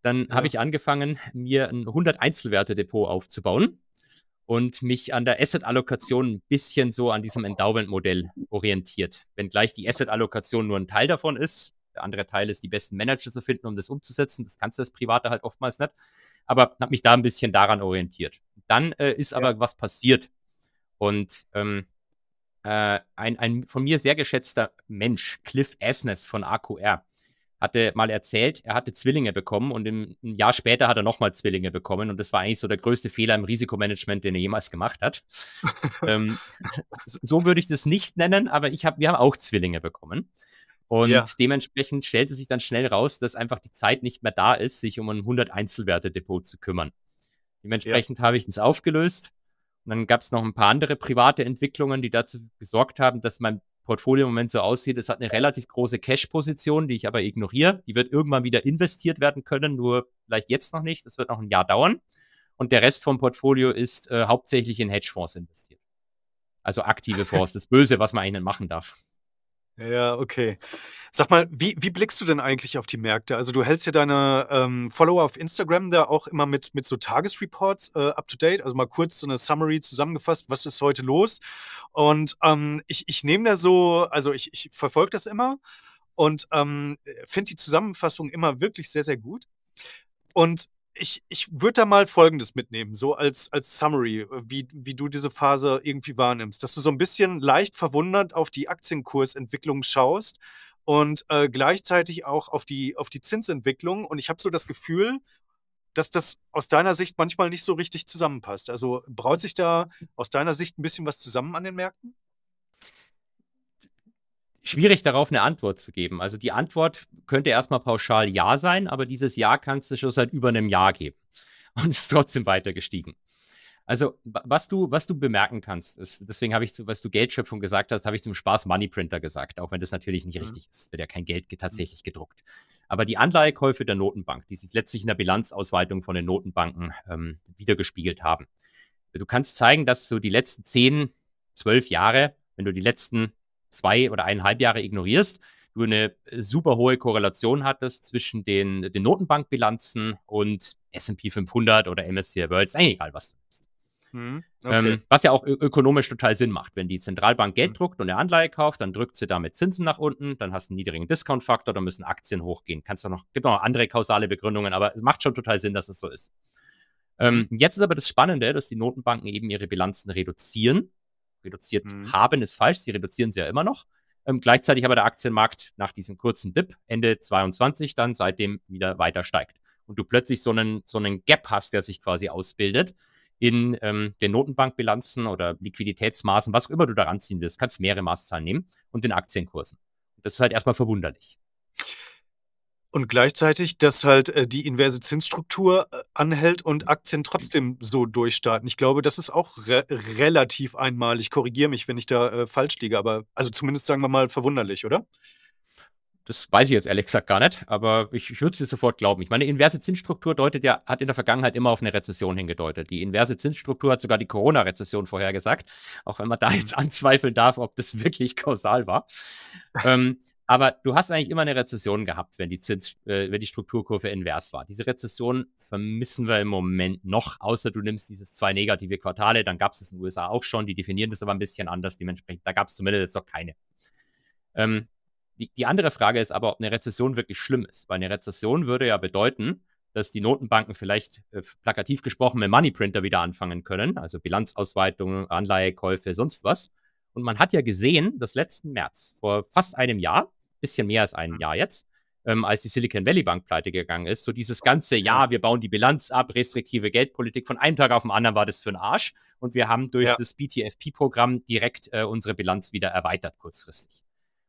Dann ja. habe ich angefangen, mir ein 100 Einzelwerte-Depot aufzubauen und mich an der Asset-Allokation ein bisschen so an diesem Endowment-Modell orientiert. Wenngleich die Asset-Allokation nur ein Teil davon ist, der andere Teil ist, die besten Manager zu finden, um das umzusetzen. Das kannst du als Private halt oftmals nicht. Aber habe mich da ein bisschen daran orientiert. Dann äh, ist aber was passiert. Und ähm, äh, ein, ein von mir sehr geschätzter Mensch, Cliff Asness von AQR, hatte mal erzählt, er hatte Zwillinge bekommen und im, ein Jahr später hat er nochmal Zwillinge bekommen und das war eigentlich so der größte Fehler im Risikomanagement, den er jemals gemacht hat. [laughs] ähm, so würde ich das nicht nennen, aber ich hab, wir haben auch Zwillinge bekommen und ja. dementsprechend stellte sich dann schnell raus, dass einfach die Zeit nicht mehr da ist, sich um ein 100 Einzelwerte-Depot zu kümmern. Dementsprechend ja. habe ich es aufgelöst. Und dann gab es noch ein paar andere private Entwicklungen, die dazu gesorgt haben, dass mein Portfolio im Moment so aussieht. Es hat eine relativ große Cash-Position, die ich aber ignoriere. Die wird irgendwann wieder investiert werden können, nur vielleicht jetzt noch nicht. Das wird noch ein Jahr dauern. Und der Rest vom Portfolio ist äh, hauptsächlich in Hedgefonds investiert. Also aktive Fonds, [laughs] das Böse, was man eigentlich machen darf. Ja, okay. Sag mal, wie, wie blickst du denn eigentlich auf die Märkte? Also du hältst ja deine ähm, Follower auf Instagram da auch immer mit, mit so Tagesreports äh, up to date, also mal kurz so eine Summary zusammengefasst, was ist heute los? Und ähm, ich, ich nehme da so, also ich, ich verfolge das immer und ähm, äh, finde die Zusammenfassung immer wirklich sehr, sehr gut. Und ich, ich würde da mal Folgendes mitnehmen, so als, als Summary, äh, wie, wie du diese Phase irgendwie wahrnimmst, dass du so ein bisschen leicht verwundert auf die Aktienkursentwicklung schaust und äh, gleichzeitig auch auf die, auf die Zinsentwicklung. Und ich habe so das Gefühl, dass das aus deiner Sicht manchmal nicht so richtig zusammenpasst. Also braut sich da aus deiner Sicht ein bisschen was zusammen an den Märkten? schwierig darauf eine Antwort zu geben. Also die Antwort könnte erstmal pauschal Ja sein, aber dieses Ja kannst du schon seit über einem Jahr geben. [laughs] Und ist trotzdem weiter gestiegen. Also, was du, was du bemerken kannst, ist, deswegen habe ich, zu, was du Geldschöpfung gesagt hast, habe ich zum Spaß Moneyprinter gesagt, auch wenn das natürlich nicht mhm. richtig ist, wird ja kein Geld mhm. tatsächlich gedruckt. Aber die Anleihekäufe der Notenbank, die sich letztlich in der Bilanzausweitung von den Notenbanken ähm, wiedergespiegelt haben. Du kannst zeigen, dass so die letzten 10, 12 Jahre, wenn du die letzten zwei oder eineinhalb Jahre ignorierst, du eine äh, super hohe Korrelation hattest zwischen den, den Notenbankbilanzen und SP 500 oder MSCI World, ist eigentlich egal, was du nimmst. Mhm, ähm, okay. ähm, was ja auch ökonomisch total Sinn macht. Wenn die Zentralbank Geld hm. druckt und eine Anleihe kauft, dann drückt sie damit Zinsen nach unten, dann hast du einen niedrigen Discount-Faktor, dann müssen Aktien hochgehen. Kannst da noch, gibt noch andere kausale Begründungen, aber es macht schon total Sinn, dass es so ist. Ähm, mhm. jetzt ist aber das Spannende, dass die Notenbanken eben ihre Bilanzen reduzieren reduziert mhm. haben, ist falsch. Sie reduzieren sie ja immer noch. Ähm, gleichzeitig aber der Aktienmarkt nach diesem kurzen Dip Ende 22 dann seitdem wieder weiter steigt. Und du plötzlich so einen, so einen Gap hast, der sich quasi ausbildet in ähm, den Notenbankbilanzen oder Liquiditätsmaßen, was auch immer du da ranziehen willst, kannst mehrere Maßzahlen nehmen und den Aktienkursen. Das ist halt erstmal verwunderlich. Und gleichzeitig, dass halt äh, die inverse Zinsstruktur äh, anhält und Aktien trotzdem so durchstarten. Ich glaube, das ist auch re relativ einmalig. Korrigiere mich, wenn ich da äh, falsch liege, aber also zumindest sagen wir mal verwunderlich, oder? Das weiß ich jetzt ehrlich gesagt gar nicht, aber ich, ich würde es sofort glauben. Ich meine, inverse Zinsstruktur deutet ja, hat in der Vergangenheit immer auf eine Rezession hingedeutet. Die inverse Zinsstruktur hat sogar die Corona-Rezession vorhergesagt, auch wenn man da mhm. jetzt anzweifeln darf, ob das [laughs] wirklich kausal war. ähm, aber du hast eigentlich immer eine Rezession gehabt, wenn die, Zins, äh, wenn die Strukturkurve invers war. Diese Rezession vermissen wir im Moment noch, außer du nimmst dieses zwei negative Quartale, dann gab es es in den USA auch schon, die definieren das aber ein bisschen anders, dementsprechend, da gab es zumindest jetzt noch keine. Ähm, die, die andere Frage ist aber, ob eine Rezession wirklich schlimm ist, weil eine Rezession würde ja bedeuten, dass die Notenbanken vielleicht äh, plakativ gesprochen mit Moneyprinter wieder anfangen können, also Bilanzausweitung, Anleihekäufe, sonst was. Und man hat ja gesehen, dass letzten März, vor fast einem Jahr, bisschen mehr als einem mhm. Jahr jetzt, ähm, als die Silicon Valley Bank pleite gegangen ist, so dieses ganze Jahr, wir bauen die Bilanz ab, restriktive Geldpolitik, von einem Tag auf den anderen war das für den Arsch. Und wir haben durch ja. das BTFP-Programm direkt äh, unsere Bilanz wieder erweitert, kurzfristig.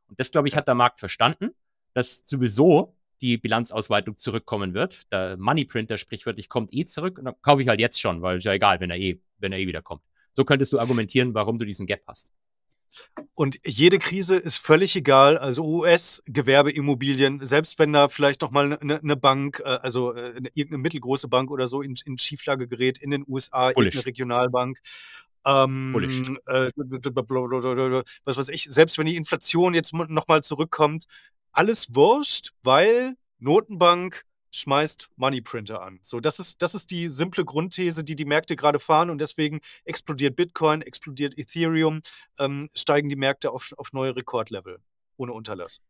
Und das, glaube ich, hat der Markt verstanden, dass sowieso die Bilanzausweitung zurückkommen wird. Der Moneyprinter sprichwörtlich kommt eh zurück und dann kaufe ich halt jetzt schon, weil ist ja egal, wenn er eh, wenn er eh wieder kommt. So könntest du argumentieren, warum du diesen Gap hast. Und jede Krise ist völlig egal. Also US-Gewerbeimmobilien, selbst wenn da vielleicht noch mal eine ne, ne Bank, äh, also eine, äh, irgendeine mittelgroße Bank oder so in, in Schieflage gerät in den USA, Bullish. irgendeine Regionalbank. Ähm, äh, was weiß ich, selbst wenn die Inflation jetzt nochmal zurückkommt, alles wurscht, weil Notenbank, schmeißt Moneyprinter an. So, das ist, das ist die simple Grundthese, die die Märkte gerade fahren und deswegen explodiert Bitcoin, explodiert Ethereum, ähm, steigen die Märkte auf, auf neue Rekordlevel ohne Unterlass.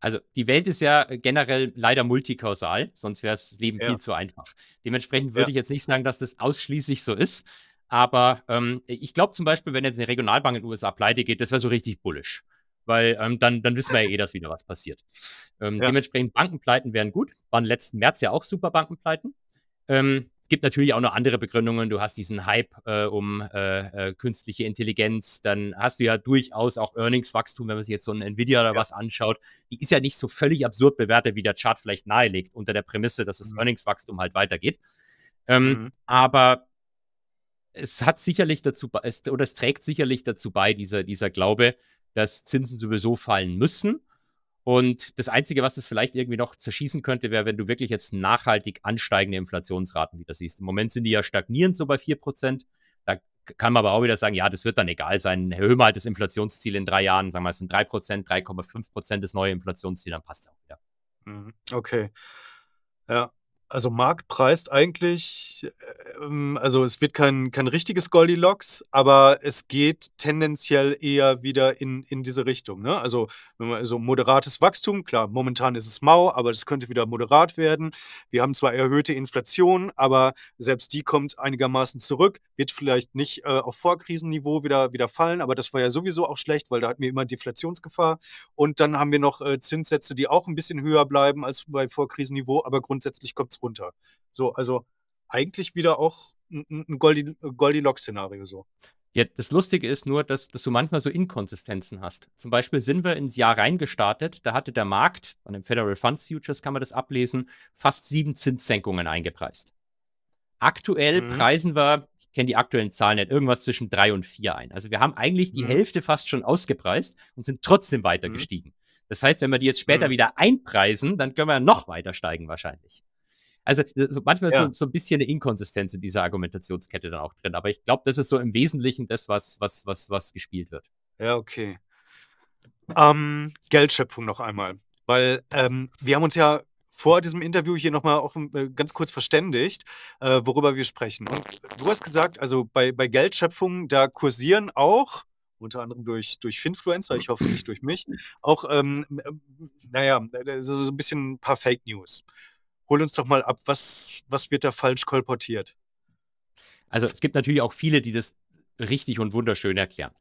Also die Welt ist ja generell leider multikausal, sonst wäre das Leben ja. viel zu einfach. Dementsprechend würde ja. ich jetzt nicht sagen, dass das ausschließlich so ist. Aber ähm, ich glaube zum Beispiel, wenn jetzt eine Regionalbank in den USA pleite geht, das wäre so richtig bullisch weil ähm, dann, dann wissen wir ja eh, dass wieder was passiert. Ähm, ja. Dementsprechend Bankenpleiten wären gut, waren letzten März ja auch super Bankenpleiten. Ähm, es gibt natürlich auch noch andere Begründungen. Du hast diesen Hype äh, um äh, äh, künstliche Intelligenz. Dann hast du ja durchaus auch Earnings-Wachstum, wenn man sich jetzt so ein Nvidia oder ja. was anschaut. Die ist ja nicht so völlig absurd bewertet, wie der Chart vielleicht nahelegt, unter der Prämisse, dass das mhm. Earnings-Wachstum halt weitergeht. Ähm, mhm. Aber es hat sicherlich dazu, es, oder es trägt sicherlich dazu bei, dieser, dieser Glaube, dass Zinsen sowieso fallen müssen. Und das Einzige, was das vielleicht irgendwie noch zerschießen könnte, wäre, wenn du wirklich jetzt nachhaltig ansteigende Inflationsraten wieder siehst. Im Moment sind die ja stagnierend so bei 4%. Da kann man aber auch wieder sagen, ja, das wird dann egal sein. Erhöhen wir halt das Inflationsziel in drei Jahren, sagen wir, es sind 3%, 3,5% das neue Inflationsziel, dann passt es auch wieder. Mhm. Okay. Ja, also Markt preist eigentlich, ähm, also es wird kein, kein richtiges Goldilocks, aber es geht tendenziell eher wieder in, in diese Richtung. Ne? Also, also moderates Wachstum, klar, momentan ist es mau, aber es könnte wieder moderat werden. Wir haben zwar erhöhte Inflation, aber selbst die kommt einigermaßen zurück, wird vielleicht nicht äh, auf Vorkrisenniveau wieder, wieder fallen, aber das war ja sowieso auch schlecht, weil da hatten wir immer Deflationsgefahr. Und dann haben wir noch äh, Zinssätze, die auch ein bisschen höher bleiben als bei Vorkrisenniveau, aber grundsätzlich kommt es runter. So, also eigentlich wieder auch ein, Goldilocks-Szenario so. Ja, das Lustige ist nur, dass, dass, du manchmal so Inkonsistenzen hast. Zum Beispiel sind wir ins Jahr reingestartet, da hatte der Markt, an den Federal Funds Futures kann man das ablesen, fast sieben Zinssenkungen eingepreist. Aktuell mhm. preisen wir, ich kenne die aktuellen Zahlen nicht, irgendwas zwischen drei und vier ein. Also wir haben eigentlich die mhm. Hälfte fast schon ausgepreist und sind trotzdem weiter mhm. gestiegen. Das heißt, wenn wir die jetzt später mhm. wieder einpreisen, dann können wir noch weiter steigen wahrscheinlich. Also äh, so, manchmal ja. ist so, so, ein bisschen eine Inkonsistenz in dieser Argumentationskette dann auch drin. Aber ich glaube, das ist so im Wesentlichen das, was, was, was, was gespielt wird. Ja, okay. Ähm, Geldschöpfung noch einmal. Weil ähm, wir haben uns ja vor diesem Interview hier nochmal auch äh, ganz kurz verständigt, äh, worüber wir sprechen. Und du hast gesagt, also bei, bei Geldschöpfung, da kursieren auch, unter anderem durch, durch Finfluencer, ich hoffe nicht durch mich, auch, ähm, äh, naja, so, so ein bisschen ein paar Fake News hol uns doch mal ab, was, was wird da falsch kolportiert? Also es gibt natürlich auch viele, die das richtig und wunderschön erklären.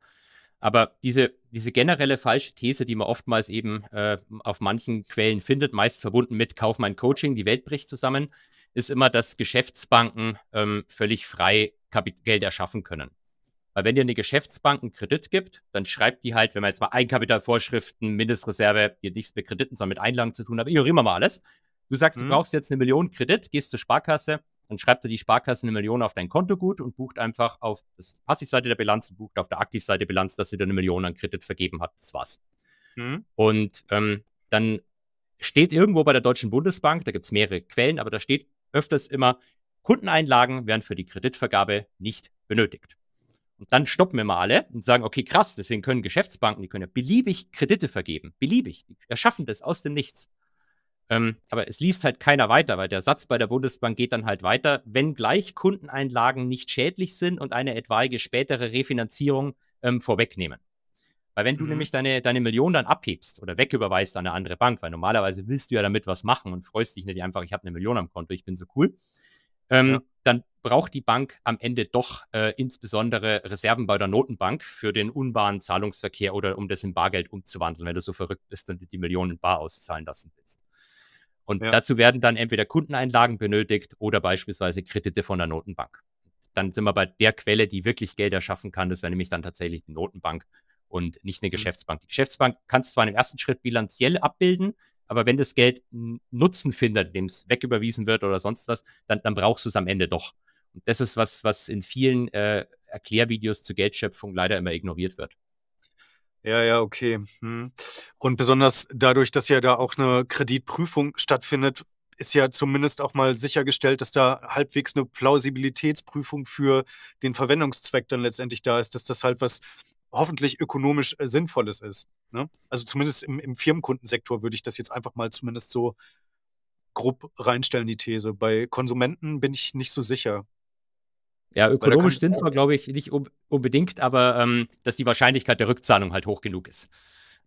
Aber diese, diese generelle falsche These, die man oftmals eben äh, auf manchen Quellen findet, meist verbunden mit Kauf mein Coaching, die Welt bricht zusammen, ist immer, dass Geschäftsbanken ähm, völlig frei Kapit Geld erschaffen können. Weil wenn dir eine Geschäftsbank einen Kredit gibt, dann schreibt die halt, wenn man jetzt mal Eigenkapitalvorschriften, Mindestreserve, die nichts mit Krediten, sondern mit Einlagen zu tun hat, ignorieren immer mal alles, Du sagst, du mhm. brauchst jetzt eine Million Kredit, gehst zur Sparkasse, dann schreibt dir die Sparkasse eine Million auf dein Konto gut und bucht einfach auf der Passivseite der Bilanz, bucht auf der Aktivseite der Bilanz, dass sie dir eine Million an Kredit vergeben hat. Das war's. Mhm. Und ähm, dann steht irgendwo bei der Deutschen Bundesbank, da gibt es mehrere Quellen, aber da steht öfters immer, Kundeneinlagen werden für die Kreditvergabe nicht benötigt. Und dann stoppen wir mal alle und sagen, okay, krass, deswegen können Geschäftsbanken, die können ja beliebig Kredite vergeben, beliebig, die erschaffen das aus dem Nichts. Ähm, aber es liest halt keiner weiter, weil der Satz bei der Bundesbank geht dann halt weiter. wenn gleich Kundeneinlagen nicht schädlich sind und eine etwaige spätere Refinanzierung ähm, vorwegnehmen. Weil wenn du mhm. nämlich deine, deine Million dann abhebst oder wegüberweist an eine andere Bank, weil normalerweise willst du ja damit was machen und freust dich nicht einfach, ich habe eine Million am Konto, ich bin so cool, ähm, ja. dann braucht die Bank am Ende doch äh, insbesondere Reserven bei der Notenbank für den unbaren Zahlungsverkehr oder um das in Bargeld umzuwandeln, wenn du so verrückt bist und die Millionen bar auszahlen lassen willst. Und ja. dazu werden dann entweder Kundeneinlagen benötigt oder beispielsweise Kredite von der Notenbank. Dann sind wir bei der Quelle, die wirklich Geld erschaffen kann. Das wäre nämlich dann tatsächlich die Notenbank und nicht eine mhm. Geschäftsbank. Die Geschäftsbank kann es zwar in dem ersten Schritt bilanziell abbilden, aber wenn das Geld Nutzen findet, dem es wegüberwiesen wird oder sonst was, dann, dann brauchst du es am Ende doch. Und das ist was, was in vielen äh, Erklärvideos zur Geldschöpfung leider immer ignoriert wird. Ja, ja, okay. Hm. Und besonders dadurch, dass ja da auch eine Kreditprüfung stattfindet, ist ja zumindest auch mal sichergestellt, dass da halbwegs eine Plausibilitätsprüfung für den Verwendungszweck dann letztendlich da ist, dass das halt was hoffentlich ökonomisch äh, Sinnvolles ist. Ne? Also zumindest im, im Firmenkundensektor würde ich das jetzt einfach mal zumindest so grob reinstellen, die These. Bei Konsumenten bin ich nicht so sicher. Ja, ökonomisch sind wir, glaube ich, nicht unbedingt, aber ähm, dass die Wahrscheinlichkeit der Rückzahlung halt hoch genug ist.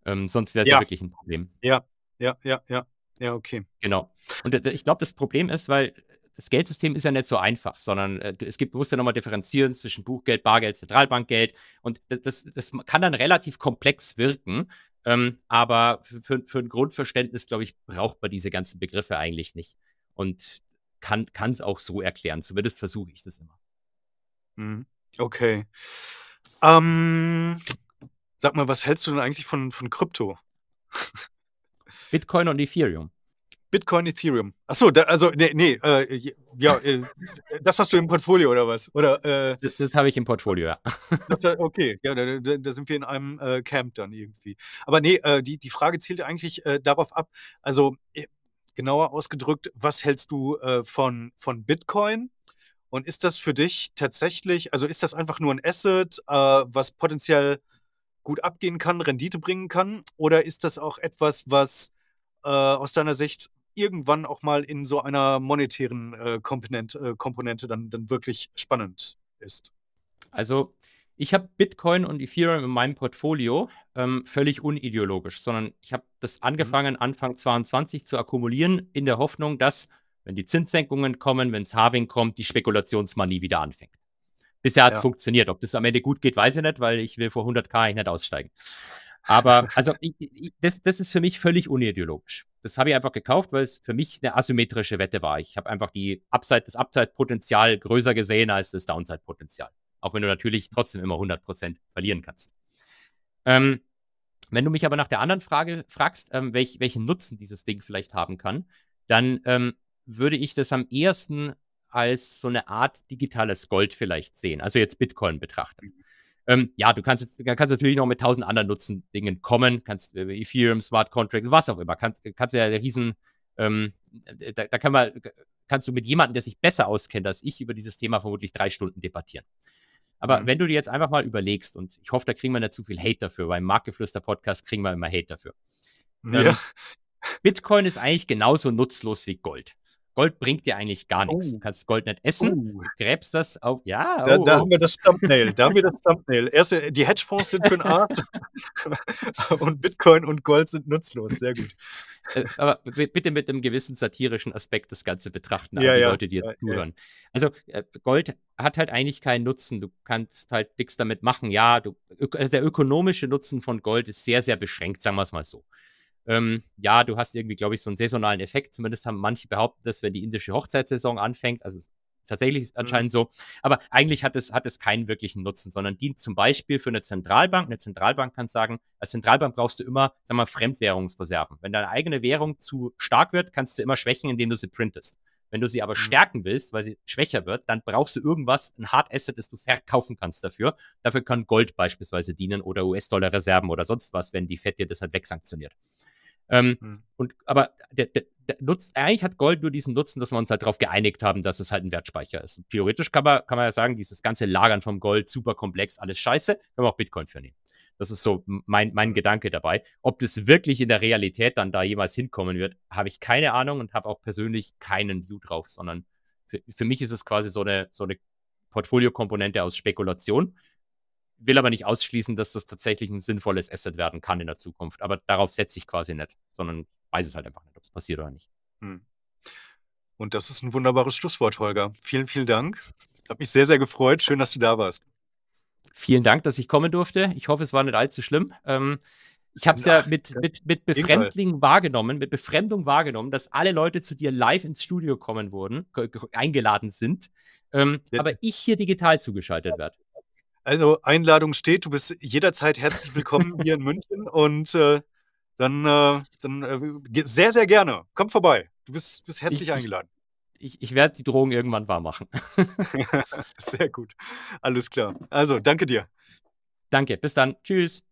Ähm, sonst wäre es ja. ja wirklich ein Problem. Ja, ja, ja, ja. Ja, okay. Genau. Und äh, ich glaube, das Problem ist, weil das Geldsystem ist ja nicht so einfach, sondern äh, es gibt, muss ja nochmal differenzieren zwischen Buchgeld, Bargeld, Zentralbankgeld. Und das, das, kann dann relativ komplex wirken. Ähm, aber für, für, ein Grundverständnis, glaube ich, braucht man diese ganzen Begriffe eigentlich nicht. Und kann es auch so erklären. Zumindest versuche ich das immer. Mhm. Okay. Ähm, sag mal, was hältst du denn eigentlich von, von Krypto? [laughs] Bitcoin und Ethereum. Bitcoin, Ethereum. Achso, da, also, nee, nee äh, ja, äh, das hast du im Portfolio oder was? Oder, äh, das, das habe ich im Portfolio, ja. [laughs] Das, äh, okay, ja, da, da, sind wir in einem äh, Camp dann irgendwie. Aber nee, äh, die, die Frage zielt eigentlich darauf ab, also genauer ausgedrückt, was hältst du von, von Bitcoin? Und ist das für dich tatsächlich, also ist das einfach nur ein Asset, äh, was potenziell gut abgehen kann, Rendite bringen kann? Oder ist das auch etwas, was äh, aus deiner Sicht irgendwann auch mal in so einer monetären äh, Komponent, äh, Komponente dann, dann wirklich spannend ist? Also ich habe Bitcoin und Ethereum in meinem Portfolio ähm, völlig unideologisch, sondern ich habe das mhm. angefangen, mhm. Anfang 22 zu akkumulieren, in der Hoffnung, dass wenn die Zinssenkungen kommen, wenn es Harving kommt, die Spekulationsmanie wieder anfängt. Bisher hat es ja. funktioniert. Ob das am Ende gut geht, weiß ich nicht, weil ich will vor 100k nicht aussteigen. Aber [laughs] also ich, ich, das, das ist für mich völlig unideologisch. Das habe ich einfach gekauft, weil es für mich eine asymmetrische Wette war. Ich habe einfach die Upside, das Upside-Potenzial größer gesehen als das Downside-Potenzial. Auch wenn du natürlich trotzdem immer 100% verlieren kannst. Ähm, wenn du mich aber nach der anderen Frage fragst, ähm, welch, welchen Nutzen dieses Ding vielleicht haben kann, dann ähm, würde ich das am ehesten als so eine Art digitales Gold vielleicht sehen, also jetzt Bitcoin betrachten. Mhm. Ähm, ja, du kannst, jetzt, kannst natürlich noch mit tausend anderen Nutzen-Dingen kommen, kannst äh, Ethereum, Smart Contracts, was auch immer, kannst, kannst ja riesen, ähm, äh, da, da kann man, kannst du mit jemandem, der sich besser auskennt als ich, über dieses Thema vermutlich drei Stunden debattieren. Aber mhm. wenn du dir jetzt einfach mal überlegst, und ich hoffe, da kriegen wir nicht zu viel Hate dafür, beim Marktgeflüster-Podcast kriegen wir immer Hate dafür. Ja. Ähm, Bitcoin ist eigentlich genauso nutzlos wie Gold. Gold bringt dir eigentlich gar nichts. Oh. Du kannst Gold nicht essen, oh. gräbst das auf. Ja, oh, da, da oh. haben wir das Thumbnail. Da haben wir das Thumbnail. Erst, die Hedgefonds sind für eine Art [laughs] und Bitcoin und Gold sind nutzlos. Sehr gut. Äh, aber bitte mit einem gewissen satirischen Aspekt das Ganze betrachten, ja, die ja, Leute, die jetzt ja, zuhören. Also, äh, Gold hat halt eigentlich keinen Nutzen. Du kannst halt nichts damit machen. Ja, du, also der ökonomische Nutzen von Gold ist sehr, sehr beschränkt, sagen wir es mal so. Ähm, ja, du hast irgendwie, glaube ich, so einen saisonalen Effekt. Zumindest haben manche behauptet, dass wenn die indische Hochzeitssaison anfängt, also tatsächlich ist mhm. anscheinend mhm. so, aber eigentlich hat es, hat es keinen wirklichen Nutzen, sondern dient zum Beispiel für eine Zentralbank. Eine Zentralbank kann sagen, als Zentralbank brauchst du immer, sag mal, Fremdwährungsreserven. Wenn deine eigene Währung zu stark wird, kannst du immer schwächen, indem du sie printest. Wenn du sie aber mhm. stärken willst, weil sie schwächer wird, dann brauchst du irgendwas, ein Hard Asset, das du verkaufen kannst dafür. Dafür kann Gold beispielsweise dienen oder US-Dollar-Reserven oder sonst was, wenn die FED dir das halt wegsanktioniert. Ähm, mhm. und, aber der, der, der Nutzen, eigentlich hat Gold nur diesen Nutzen, dass wir uns halt darauf geeinigt haben, dass es halt ein Wertspeicher ist. Und theoretisch kann man, kann man ja sagen, dieses ganze Lagern vom Gold, super komplex, alles scheiße, können wir auch Bitcoin für nehmen. Das ist so mein, mein mhm. Gedanke dabei. Ob das wirklich in der Realität dann da jemals hinkommen wird, habe ich keine Ahnung und habe auch persönlich keinen View drauf, sondern für, für mich ist es quasi so eine, so eine Portfolio-Komponente aus Spekulation will aber nicht ausschließen, dass das tatsächlich ein sinnvolles Asset werden kann in der Zukunft. Aber darauf setze ich quasi nicht, sondern weiß es halt einfach nicht, ob es passiert oder nicht. Hm. Und das ist ein wunderbares Schlusswort, Holger. Vielen, vielen Dank. Hat mich sehr, sehr gefreut. Schön, dass du da warst. Vielen Dank, dass ich kommen durfte. Ich hoffe, es war nicht allzu schlimm. Ähm, ich habe es ja mit, mit, mit Befremdling wahrgenommen, mit Befremdung wahrgenommen, dass alle Leute zu dir live ins Studio kommen wurden, eingeladen sind, ähm, aber ich hier digital zugeschaltet werde. Also Einladung steht, du bist jederzeit herzlich willkommen [laughs] hier in München und äh, dann, äh, dann äh, sehr, sehr gerne. Komm vorbei. Du bist, bist herzlich ich, eingeladen. Ich, ich werde die Drohung irgendwann wahr machen. [laughs] sehr gut. Alles klar. Also, danke dir. Danke. Bis dann. Tschüss.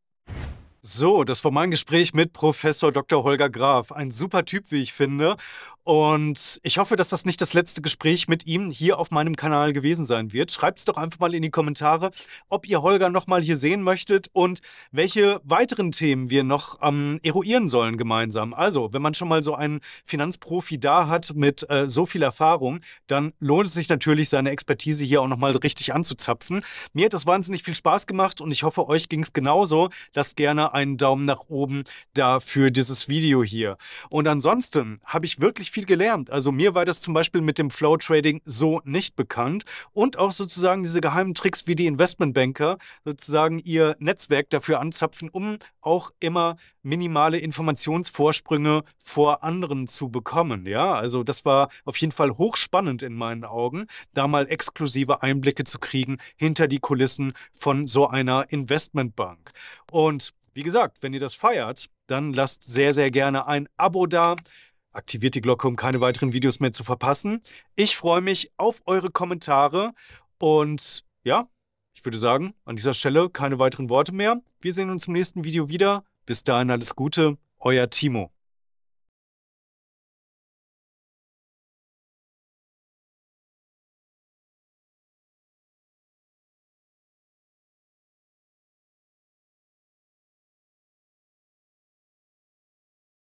So, das war mein Gespräch mit Professor Dr. Holger Graf. Ein super Typ, wie ich finde. Und ich hoffe, dass das nicht das letzte Gespräch mit ihm hier auf meinem Kanal gewesen sein wird. Schreibt es doch einfach mal in die Kommentare, ob ihr Holger nochmal hier sehen möchtet und welche weiteren Themen wir noch ähm, eruieren sollen gemeinsam. Also, wenn man schon mal so einen Finanzprofi da hat mit äh, so viel Erfahrung, dann lohnt es sich natürlich, seine Expertise hier auch nochmal richtig anzuzapfen. Mir hat das wahnsinnig viel Spaß gemacht und ich hoffe, euch ging es genauso. Lasst gerne ein einen Daumen nach oben da für dieses Video hier. Und ansonsten habe ich wirklich viel gelernt. Also mir war das zum Beispiel mit dem Flow Trading so nicht bekannt und auch sozusagen diese geheimen Tricks, wie die Investmentbanker sozusagen ihr Netzwerk dafür anzapfen, um auch immer minimale Informationsvorsprünge vor anderen zu bekommen. Ja, also das war auf jeden Fall hochspannend in meinen Augen, da mal exklusive Einblicke zu kriegen hinter die Kulissen von so einer Investmentbank. Und wie gesagt, wenn ihr das feiert, dann lasst sehr, sehr gerne ein Abo da. Aktiviert die Glocke, um keine weiteren Videos mehr zu verpassen. Ich freue mich auf eure Kommentare und ja, ich würde sagen, an dieser Stelle keine weiteren Worte mehr. Wir sehen uns im nächsten Video wieder. Bis dahin alles Gute, euer Timo.